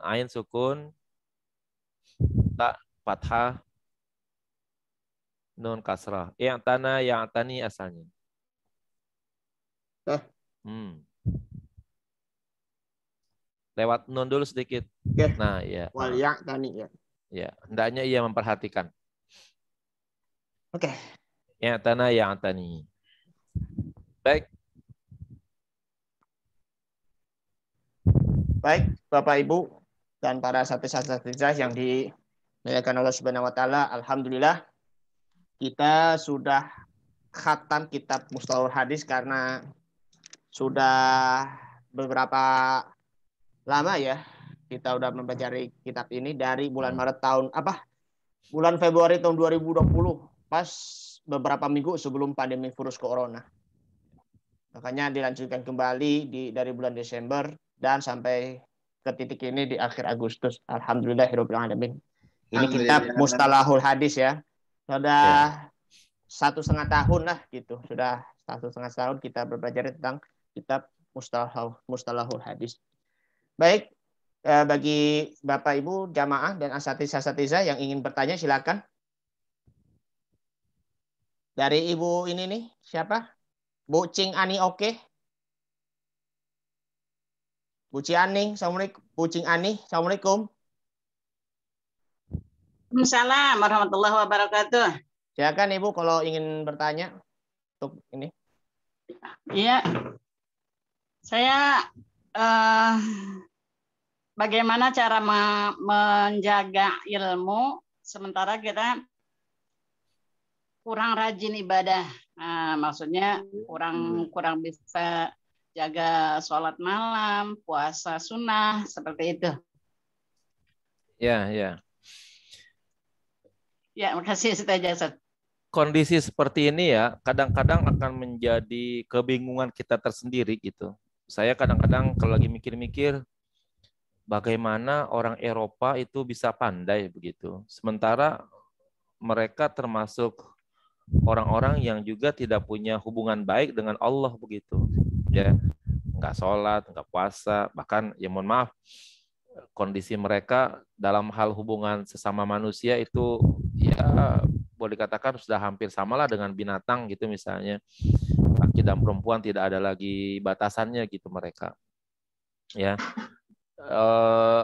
Ain sukun tak fathah, non kasrah. Eh, yang tanah, yang tani asalnya. Hmm. Lewat non dulu sedikit. Okay. Nah, iya. ah. ya. Wal yang tani ya. Ya, hendaknya ia memperhatikan. Oke. Okay. Yang tanah, yang tani. Baik. Baik, Bapak Ibu dan para satu-satu yang di Muliakan Allah Subhanahu wa taala, alhamdulillah kita sudah khatam kitab Mustahil Hadis karena sudah beberapa lama ya kita sudah mempelajari kitab ini dari bulan Maret tahun apa? Bulan Februari tahun 2020 pas beberapa minggu sebelum pandemi virus corona. Makanya dilanjutkan kembali di dari bulan Desember dan sampai ke titik ini di akhir Agustus. Alhamdulillah, Hidup Alhamdulillahirobbilalamin. Ini kitab ya. Mustalahul Hadis ya. Sudah ya. satu setengah tahun lah gitu. Sudah satu setengah tahun kita belajar tentang kitab Mustalahul, Mustalahul Hadis. Baik, eh, bagi Bapak Ibu jamaah dan asatiza-asatiza yang ingin bertanya silakan. Dari Ibu ini nih, siapa? Bu Cing Ani Oke. Okay. Bu Cing Ani, Assalamualaikum. Bu Cing Ani, Assalamualaikum. Waalaikumsalam warahmatullahi wabarakatuh. Silakan Ibu kalau ingin bertanya untuk ini. Iya. Saya uh, bagaimana cara me menjaga ilmu sementara kita kurang rajin ibadah. Nah, maksudnya kurang hmm. kurang bisa jaga sholat malam, puasa sunnah seperti itu. Ya, ya. Ya, makasih Ustaz Jasad. Kondisi seperti ini ya, kadang-kadang akan menjadi kebingungan kita tersendiri gitu. Saya kadang-kadang kalau lagi mikir-mikir, bagaimana orang Eropa itu bisa pandai begitu. Sementara mereka termasuk orang-orang yang juga tidak punya hubungan baik dengan Allah begitu. Ya, nggak sholat, nggak puasa, bahkan ya mohon maaf, kondisi mereka dalam hal hubungan sesama manusia itu ya boleh dikatakan sudah hampir samalah dengan binatang gitu misalnya laki dan perempuan tidak ada lagi batasannya gitu mereka ya uh,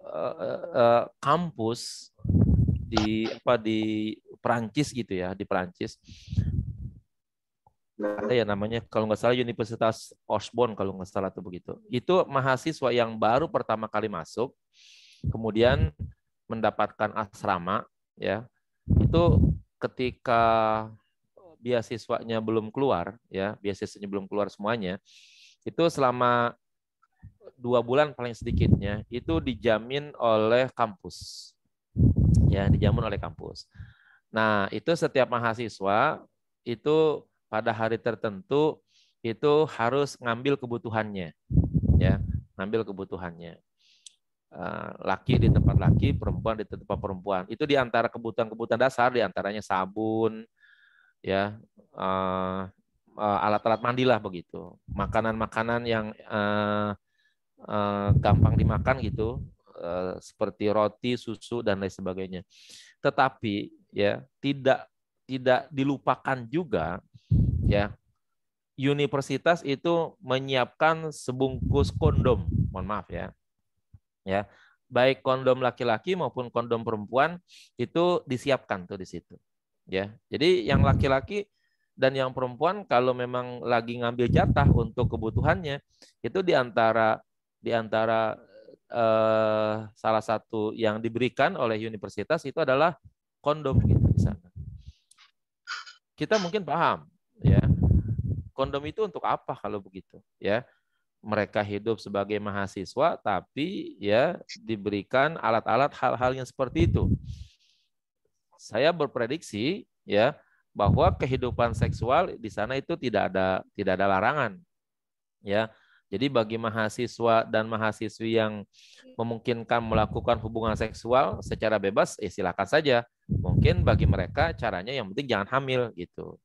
uh, uh, kampus di apa di Perancis gitu ya di Perancis ada ya namanya kalau nggak salah Universitas Osborne kalau nggak salah tuh begitu. Itu mahasiswa yang baru pertama kali masuk, kemudian mendapatkan asrama ya itu ketika beasiswanya belum keluar ya beasiswanya belum keluar semuanya itu selama dua bulan paling sedikitnya itu dijamin oleh kampus ya dijamin oleh kampus nah itu setiap mahasiswa itu pada hari tertentu itu harus ngambil kebutuhannya ya ngambil kebutuhannya Eh, laki di tempat laki, perempuan di tempat perempuan. Itu di antara kebutuhan-kebutuhan dasar, di antaranya sabun, ya eh, eh, alat-alat mandilah begitu, makanan-makanan yang gampang dimakan gitu, seperti roti, susu dan lain sebagainya. Tetapi ya tidak tidak dilupakan juga ya universitas itu menyiapkan sebungkus kondom, mohon maaf ya, ya baik kondom laki-laki maupun kondom perempuan itu disiapkan tuh di situ ya jadi yang laki-laki dan yang perempuan kalau memang lagi ngambil jatah untuk kebutuhannya itu diantara diantara eh, salah satu yang diberikan oleh universitas itu adalah kondom gitu di sana kita mungkin paham ya kondom itu untuk apa kalau begitu ya mereka hidup sebagai mahasiswa tapi ya diberikan alat-alat hal-hal yang seperti itu. Saya berprediksi ya bahwa kehidupan seksual di sana itu tidak ada tidak ada larangan. Ya. Jadi bagi mahasiswa dan mahasiswi yang memungkinkan melakukan hubungan seksual secara bebas, eh silakan saja. Mungkin bagi mereka caranya yang penting jangan hamil gitu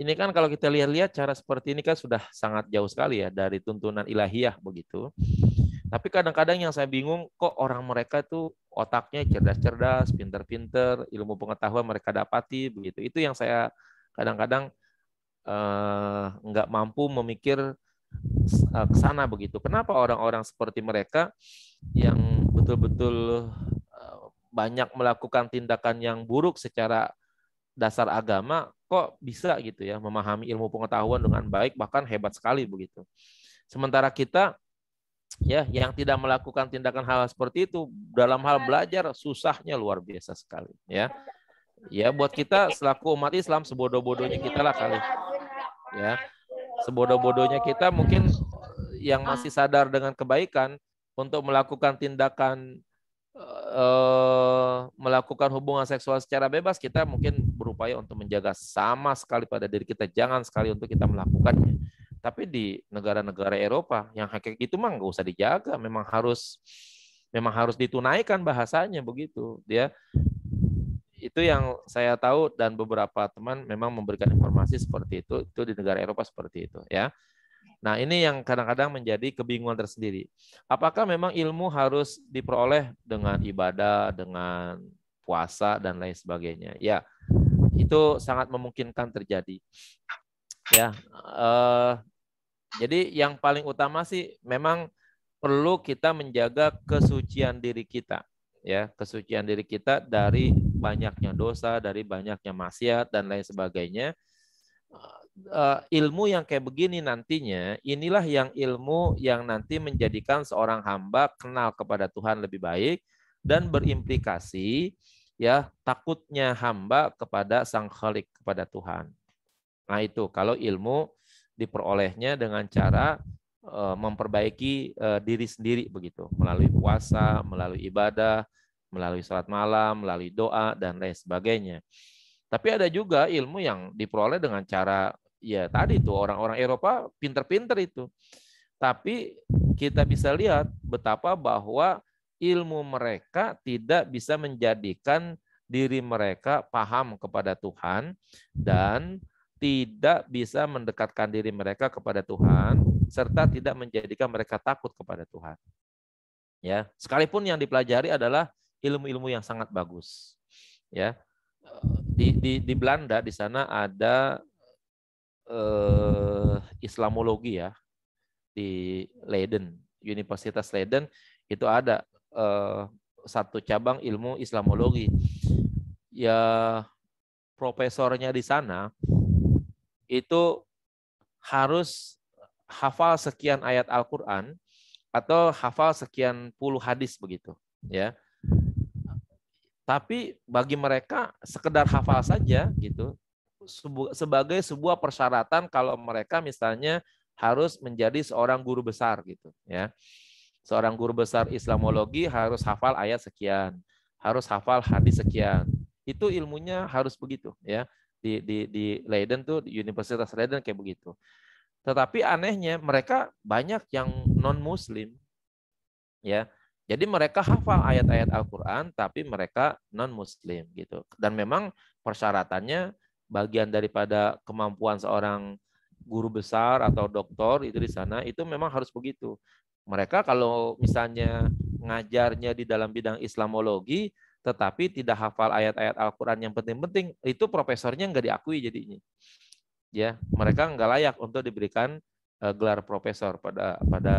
ini kan kalau kita lihat-lihat cara seperti ini kan sudah sangat jauh sekali ya dari tuntunan ilahiyah begitu. Tapi kadang-kadang yang saya bingung kok orang mereka itu otaknya cerdas-cerdas, pinter-pinter, ilmu pengetahuan mereka dapati begitu. Itu yang saya kadang-kadang eh, nggak mampu memikir eh, ke sana begitu. Kenapa orang-orang seperti mereka yang betul-betul eh, banyak melakukan tindakan yang buruk secara dasar agama kok bisa gitu ya memahami ilmu pengetahuan dengan baik bahkan hebat sekali begitu. Sementara kita ya yang tidak melakukan tindakan hal seperti itu dalam hal belajar susahnya luar biasa sekali ya ya buat kita selaku umat Islam sebodoh-bodohnya kita lah kali ya sebodoh-bodohnya kita mungkin yang masih sadar dengan kebaikan untuk melakukan tindakan eh, melakukan hubungan seksual secara bebas kita mungkin berupaya untuk menjaga sama sekali pada diri kita. Jangan sekali untuk kita melakukannya. Tapi di negara-negara Eropa yang hakik itu mah nggak usah dijaga, memang harus memang harus ditunaikan bahasanya begitu. Dia ya. itu yang saya tahu dan beberapa teman memang memberikan informasi seperti itu. Itu di negara Eropa seperti itu ya. Nah, ini yang kadang-kadang menjadi kebingungan tersendiri. Apakah memang ilmu harus diperoleh dengan ibadah, dengan puasa dan lain sebagainya? Ya, itu sangat memungkinkan terjadi. Ya, eh, jadi yang paling utama sih memang perlu kita menjaga kesucian diri kita, ya kesucian diri kita dari banyaknya dosa, dari banyaknya maksiat dan lain sebagainya. eh, eh ilmu yang kayak begini nantinya, inilah yang ilmu yang nanti menjadikan seorang hamba kenal kepada Tuhan lebih baik dan berimplikasi ya takutnya hamba kepada sang khalik kepada Tuhan. Nah itu kalau ilmu diperolehnya dengan cara eh, memperbaiki eh, diri sendiri begitu melalui puasa, melalui ibadah, melalui sholat malam, melalui doa dan lain sebagainya. Tapi ada juga ilmu yang diperoleh dengan cara ya tadi itu orang-orang Eropa pinter-pinter itu. Tapi kita bisa lihat betapa bahwa ilmu mereka tidak bisa menjadikan diri mereka paham kepada Tuhan dan tidak bisa mendekatkan diri mereka kepada Tuhan serta tidak menjadikan mereka takut kepada Tuhan. Ya, sekalipun yang dipelajari adalah ilmu-ilmu yang sangat bagus. Ya. Di di di Belanda di sana ada eh, Islamologi ya di Leiden, Universitas Leiden itu ada Eh, satu cabang ilmu Islamologi. Ya profesornya di sana itu harus hafal sekian ayat Al-Qur'an atau hafal sekian puluh hadis begitu, ya. Tapi bagi mereka sekedar hafal saja gitu sebagai sebuah persyaratan kalau mereka misalnya harus menjadi seorang guru besar gitu ya seorang guru besar Islamologi harus hafal ayat sekian, harus hafal hadis sekian. Itu ilmunya harus begitu ya. Di di di Leiden tuh di Universitas Leiden kayak begitu. Tetapi anehnya mereka banyak yang non muslim ya. Jadi mereka hafal ayat-ayat Al-Qur'an tapi mereka non muslim gitu. Dan memang persyaratannya bagian daripada kemampuan seorang guru besar atau doktor itu di sana itu memang harus begitu. Mereka kalau misalnya ngajarnya di dalam bidang Islamologi, tetapi tidak hafal ayat-ayat Al-Quran yang penting-penting, itu profesornya nggak diakui jadinya. Ya, mereka nggak layak untuk diberikan eh, gelar profesor pada pada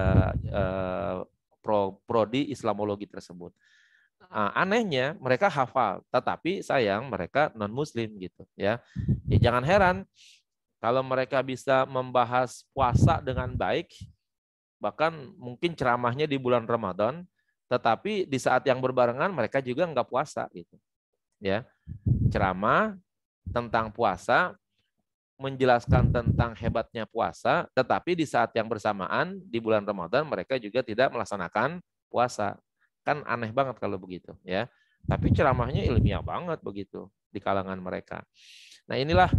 uh, pro, prodi Islamologi tersebut. Ah, anehnya mereka hafal, tetapi sayang mereka non Muslim gitu ya. ya. Jangan heran kalau mereka bisa membahas puasa dengan baik, bahkan mungkin ceramahnya di bulan Ramadan, tetapi di saat yang berbarengan mereka juga nggak puasa gitu. Ya. Ceramah tentang puasa menjelaskan tentang hebatnya puasa, tetapi di saat yang bersamaan di bulan Ramadan mereka juga tidak melaksanakan puasa. Kan aneh banget kalau begitu, ya. Tapi ceramahnya ilmiah banget begitu di kalangan mereka. Nah, inilah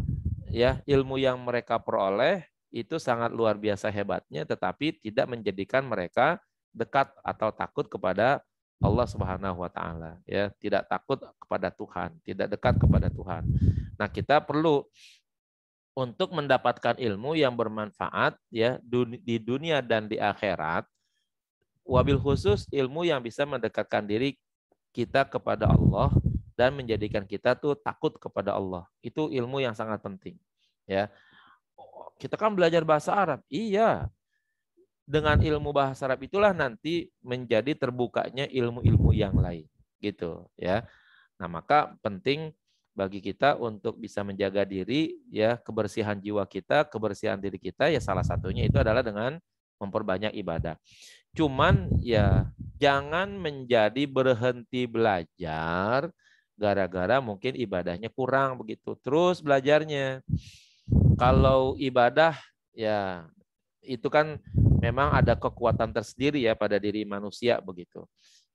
ya ilmu yang mereka peroleh itu sangat luar biasa hebatnya tetapi tidak menjadikan mereka dekat atau takut kepada Allah Subhanahu wa taala ya tidak takut kepada Tuhan tidak dekat kepada Tuhan nah kita perlu untuk mendapatkan ilmu yang bermanfaat ya di dunia dan di akhirat wabil khusus ilmu yang bisa mendekatkan diri kita kepada Allah dan menjadikan kita tuh takut kepada Allah itu ilmu yang sangat penting ya kita kan belajar bahasa Arab. Iya. Dengan ilmu bahasa Arab itulah nanti menjadi terbukanya ilmu-ilmu yang lain. Gitu ya. Nah, maka penting bagi kita untuk bisa menjaga diri ya kebersihan jiwa kita, kebersihan diri kita ya salah satunya itu adalah dengan memperbanyak ibadah. Cuman ya jangan menjadi berhenti belajar gara-gara mungkin ibadahnya kurang begitu. Terus belajarnya. Kalau ibadah ya itu kan memang ada kekuatan tersendiri ya pada diri manusia begitu.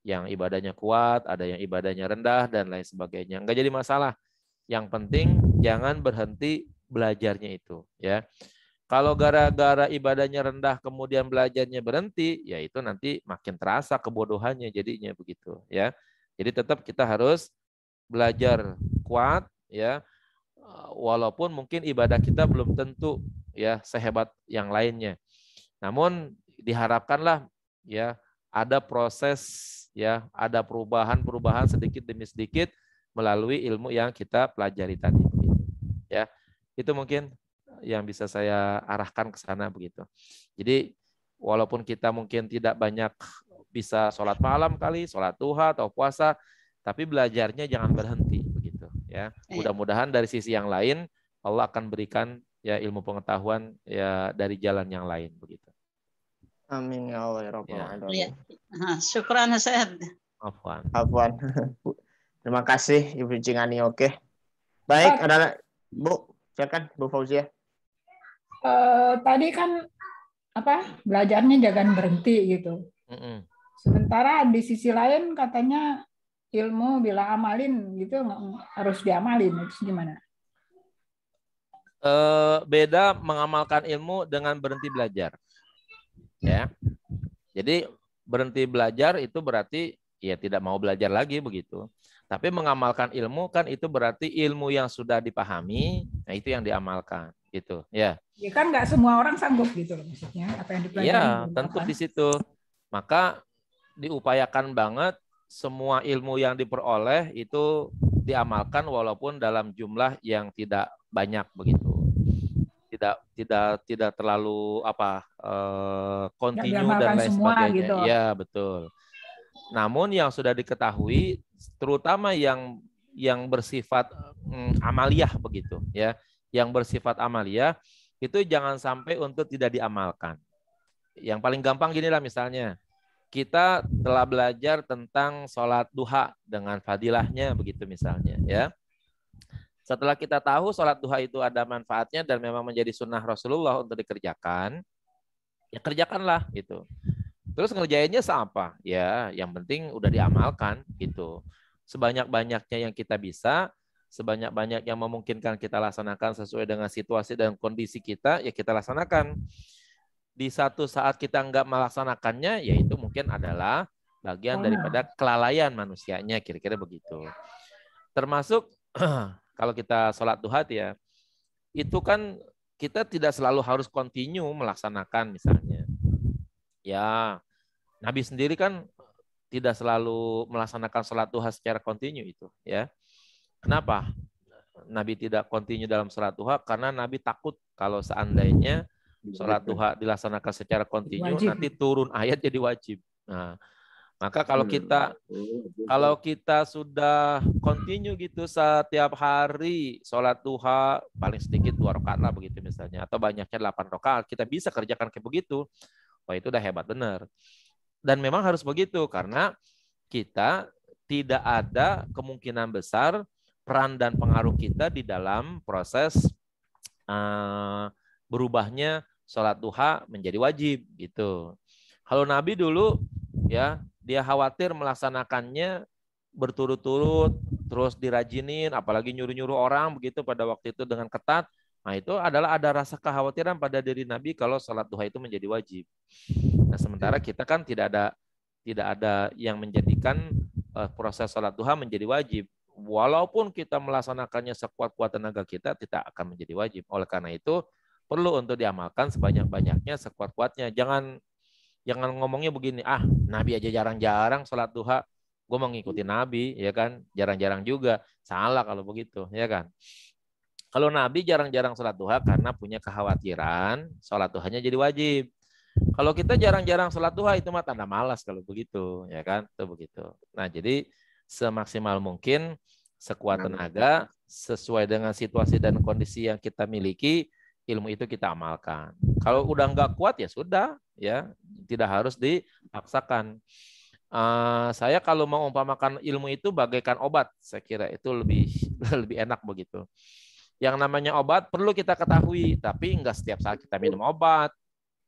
Yang ibadahnya kuat, ada yang ibadahnya rendah dan lain sebagainya. nggak jadi masalah. Yang penting jangan berhenti belajarnya itu ya. Kalau gara-gara ibadahnya rendah kemudian belajarnya berhenti, ya itu nanti makin terasa kebodohannya jadinya begitu ya. Jadi tetap kita harus belajar kuat ya Eh, walaupun mungkin ibadah kita belum tentu ya sehebat yang lainnya. Namun diharapkanlah ya ada proses ya, ada perubahan-perubahan sedikit demi sedikit melalui ilmu yang kita pelajari tadi Ya. Itu mungkin yang bisa saya arahkan ke sana begitu. Jadi walaupun kita mungkin tidak banyak bisa sholat malam kali, sholat duha atau puasa, tapi belajarnya jangan berhenti ya iya. mudah-mudahan dari sisi yang lain Allah akan berikan ya ilmu pengetahuan ya dari jalan yang lain begitu Amin ya Allah ya robbal ya. Alamin. Ya. Iya. Syukran Afwan. Afwan. Terima kasih Ibu Cingani. oke. Baik, oh. ada Bu, silakan Bu Fauzia. Uh, tadi kan apa belajarnya jangan berhenti gitu. Mm -mm. Sementara di sisi lain katanya ilmu bila amalin gitu harus diamalin terus gimana? Uh, beda mengamalkan ilmu dengan berhenti belajar. Ya. Jadi berhenti belajar itu berarti ya tidak mau belajar lagi begitu. Tapi mengamalkan ilmu kan itu berarti ilmu yang sudah dipahami, nah itu yang diamalkan gitu. Ya. Ya kan nggak semua orang sanggup gitu loh maksudnya apa yang dipelajari. Ya, tentu di situ. Maka diupayakan banget semua ilmu yang diperoleh itu diamalkan walaupun dalam jumlah yang tidak banyak begitu tidak tidak tidak terlalu apa eh, kontinu uh, dan lain semua, sebagainya gitu. ya betul namun yang sudah diketahui terutama yang yang bersifat mm, amaliah begitu ya yang bersifat amaliah itu jangan sampai untuk tidak diamalkan yang paling gampang gini lah misalnya kita telah belajar tentang sholat duha dengan fadilahnya begitu misalnya ya. Setelah kita tahu sholat duha itu ada manfaatnya dan memang menjadi sunnah Rasulullah untuk dikerjakan, ya kerjakanlah gitu. Terus ngerjainnya siapa? Ya, yang penting udah diamalkan gitu. Sebanyak-banyaknya yang kita bisa, sebanyak-banyak yang memungkinkan kita laksanakan sesuai dengan situasi dan kondisi kita, ya kita laksanakan di satu saat kita nggak melaksanakannya, yaitu mungkin adalah bagian daripada kelalaian manusianya, kira-kira begitu. Termasuk kalau kita sholat duha ya, itu kan kita tidak selalu harus kontinu melaksanakan misalnya. Ya, Nabi sendiri kan tidak selalu melaksanakan sholat duha secara kontinu itu ya. Kenapa? Nabi tidak kontinu dalam sholat duha karena Nabi takut kalau seandainya sholat duha dilaksanakan secara kontinu, wajib. nanti turun ayat jadi wajib. Nah, maka kalau hmm. kita oh, ya. kalau kita sudah kontinu gitu setiap hari sholat duha paling sedikit dua rakaat lah begitu misalnya atau banyaknya delapan rakaat kita bisa kerjakan kayak begitu. Wah itu udah hebat bener. Dan memang harus begitu karena kita tidak ada kemungkinan besar peran dan pengaruh kita di dalam proses uh, berubahnya sholat duha menjadi wajib gitu. Kalau Nabi dulu ya dia khawatir melaksanakannya berturut-turut terus dirajinin apalagi nyuruh-nyuruh orang begitu pada waktu itu dengan ketat Nah, itu adalah ada rasa kekhawatiran pada diri Nabi kalau sholat duha itu menjadi wajib. Nah, sementara kita kan tidak ada tidak ada yang menjadikan eh, proses sholat duha menjadi wajib. Walaupun kita melaksanakannya sekuat-kuat tenaga kita tidak akan menjadi wajib. Oleh karena itu, perlu untuk diamalkan sebanyak-banyaknya sekuat-kuatnya. Jangan jangan ngomongnya begini, ah Nabi aja jarang-jarang sholat duha, gue mengikuti hmm. Nabi, ya kan? Jarang-jarang juga. Salah kalau begitu, ya kan? Kalau Nabi jarang-jarang sholat duha karena punya kekhawatiran, sholat duhanya jadi wajib. Kalau kita jarang-jarang sholat duha itu mah tanda malas kalau begitu, ya kan? Itu begitu. Nah, jadi semaksimal mungkin sekuat nah, tenaga sesuai dengan situasi dan kondisi yang kita miliki ilmu itu kita amalkan. Kalau udah nggak kuat ya sudah, ya tidak harus dipaksakan. Uh, saya kalau mau umpamakan ilmu itu bagaikan obat, saya kira itu lebih lebih enak begitu. Yang namanya obat perlu kita ketahui, tapi nggak setiap saat kita minum obat,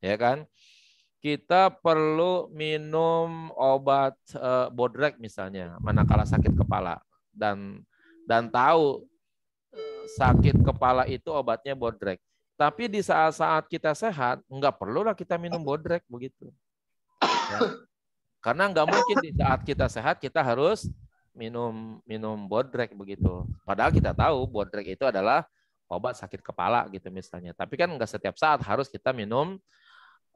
ya kan? Kita perlu minum obat uh, bodrek misalnya, manakala sakit kepala dan dan tahu eh, sakit kepala itu obatnya bodrek tapi di saat-saat kita sehat, nggak perlulah kita minum bodrek begitu. Ya. Karena nggak mungkin di saat kita sehat kita harus minum minum bodrek begitu. Padahal kita tahu bodrek itu adalah obat sakit kepala gitu misalnya. Tapi kan nggak setiap saat harus kita minum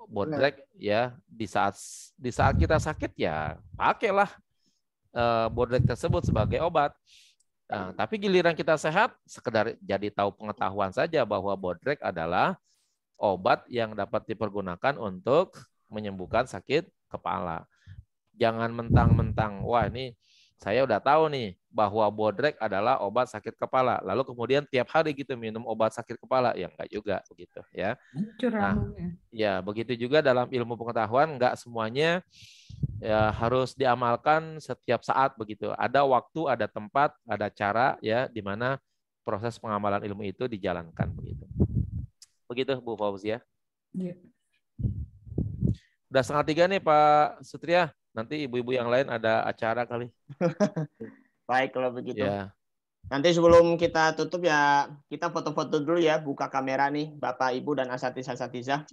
bodrek ya di saat di saat kita sakit ya pakailah uh, eh, bodrek tersebut sebagai obat. Nah, tapi giliran kita sehat, sekedar jadi tahu pengetahuan saja bahwa bodrek adalah obat yang dapat dipergunakan untuk menyembuhkan sakit kepala. Jangan mentang-mentang, wah ini saya udah tahu nih bahwa bodrek adalah obat sakit kepala. Lalu kemudian tiap hari gitu minum obat sakit kepala, ya enggak juga begitu ya. Nah, ya begitu juga dalam ilmu pengetahuan enggak semuanya ya harus diamalkan setiap saat begitu. Ada waktu, ada tempat, ada cara ya di mana proses pengamalan ilmu itu dijalankan begitu. Begitu Bu Fauzia. Ya. Sudah setengah tiga nih Pak Sutria. Nanti ibu-ibu yang lain ada acara kali. Baik kalau begitu. Ya. Nanti sebelum kita tutup ya kita foto-foto dulu ya, buka kamera nih Bapak Ibu dan Asatiza-Asatiza.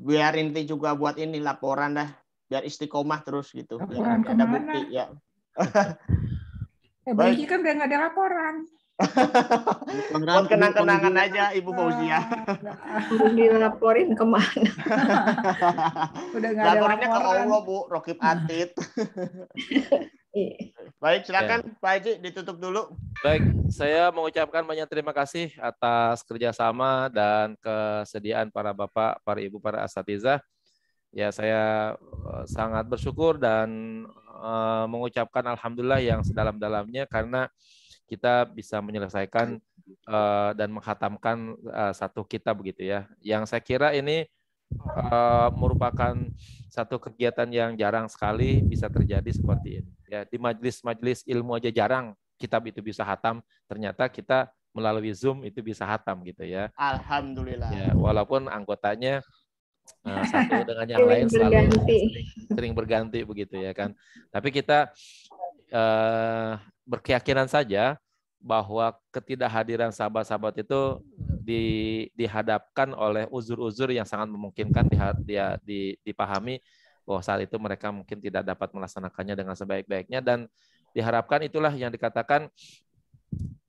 Biar inti juga buat ini laporan dah, biar istiqomah terus gitu. Laporan ya, ada bukti ya. eh, Baik. kan udah nggak ada laporan. Buat kenang-kenangan aja Ibu Fauzia. Belum nah, dilaporin kemana. Udah gak Laporannya ada laporan. ke Allah Bu, Rokib Atit. Iya. Baik, silakan ya. Pak Haji ditutup dulu. Baik, saya mengucapkan banyak terima kasih atas kerjasama dan kesediaan para bapak, para ibu, para asatizah. Ya, saya eh, sangat bersyukur dan uh, mengucapkan alhamdulillah yang sedalam-dalamnya karena kita bisa menyelesaikan uh, dan menghatamkan uh, satu kitab begitu ya. Yang saya kira ini uh, merupakan satu kegiatan yang jarang sekali bisa terjadi seperti ini. Ya, di majelis-majelis ilmu aja jarang kitab itu bisa hatam. Ternyata kita melalui Zoom itu bisa hatam gitu ya. Alhamdulillah. Ya, walaupun anggotanya uh, satu dengan yang lain selalu Sering, sering berganti begitu ya kan. Tapi kita uh, berkeyakinan saja bahwa ketidakhadiran sahabat-sahabat itu di, dihadapkan oleh uzur-uzur yang sangat memungkinkan di, di, di, dipahami bahwa saat itu mereka mungkin tidak dapat melaksanakannya dengan sebaik-baiknya dan diharapkan itulah yang dikatakan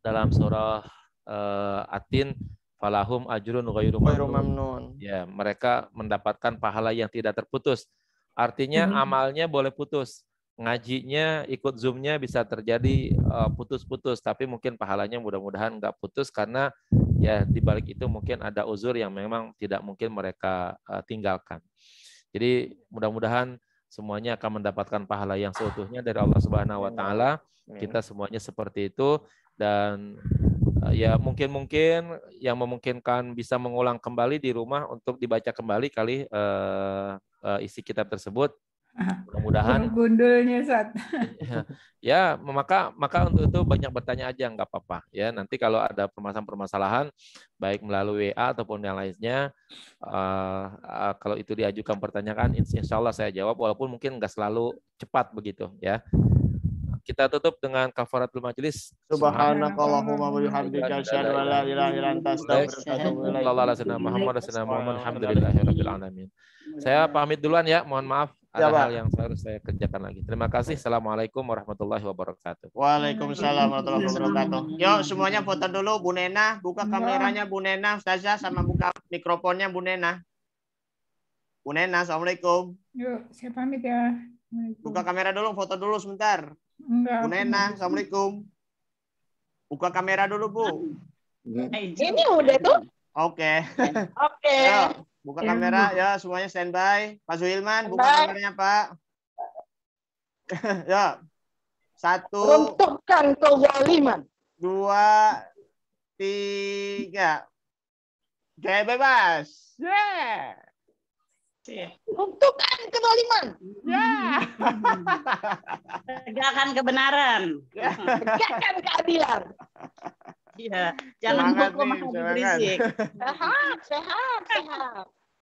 dalam surah uh, eh, Atin falahum ajrun ghairu mamnun. Ya, mereka mendapatkan pahala yang tidak terputus. Artinya hmm. amalnya boleh putus, ngajinya ikut zoomnya bisa terjadi eh, putus-putus tapi mungkin pahalanya mudah-mudahan nggak putus karena ya di balik itu mungkin ada uzur yang memang tidak mungkin mereka eh, tinggalkan jadi mudah-mudahan semuanya akan mendapatkan pahala yang seutuhnya dari Allah Subhanahu Wa Taala kita semuanya seperti itu dan eh, ya mungkin mungkin yang memungkinkan bisa mengulang kembali di rumah untuk dibaca kembali kali isi kitab tersebut Mudah-mudahan gundulnya saat iya. ya, maka maka untuk itu banyak bertanya aja nggak apa-apa ya. Nanti kalau ada permasalahan-permasalahan baik melalui WA ataupun yang lainnya uh, uh, kalau itu diajukan pertanyaan insya Allah saya jawab walaupun mungkin nggak selalu cepat begitu ya. Kita tutup dengan kafaratul majelis. Subhanakallahumma wa bihamdika asyhadu an la ilaha illa anta astaghfiruka wa atubu ilaik. Alhamdulillahirabbil alamin. Saya pamit duluan ya, mohon maaf ada ya, hal yang harus saya kerjakan lagi. Terima kasih. Assalamualaikum warahmatullahi wabarakatuh. Waalaikumsalam warahmatullahi iya, wabarakatuh. Yuk semuanya foto dulu Bu Nena, buka iya. kameranya Bu Nena, Ustazah sama buka mikrofonnya Bu Nena. Bu Nena, Assalamualaikum. Yuk, saya pamit ya. Buka kamera dulu, foto dulu sebentar. Enggak. Bu Nena, Assalamualaikum. Buka kamera dulu, Bu. Ini udah tuh. Oke. Okay. Oke. Okay. Buka ya. kamera ya, semuanya standby. Pak Zuhilman, buka Bye. kameranya, Pak. ya. Satu. Runtuhkan kezaliman. Dua, tiga. Oke, bebas. Yeah. Yeah. Runtuhkan kezaliman. Yeah. Tegakkan kebenaran. Tegakkan keadilan. Iya, jangan semangat nih, semangat. berisik. Sehat, sehat, sehat.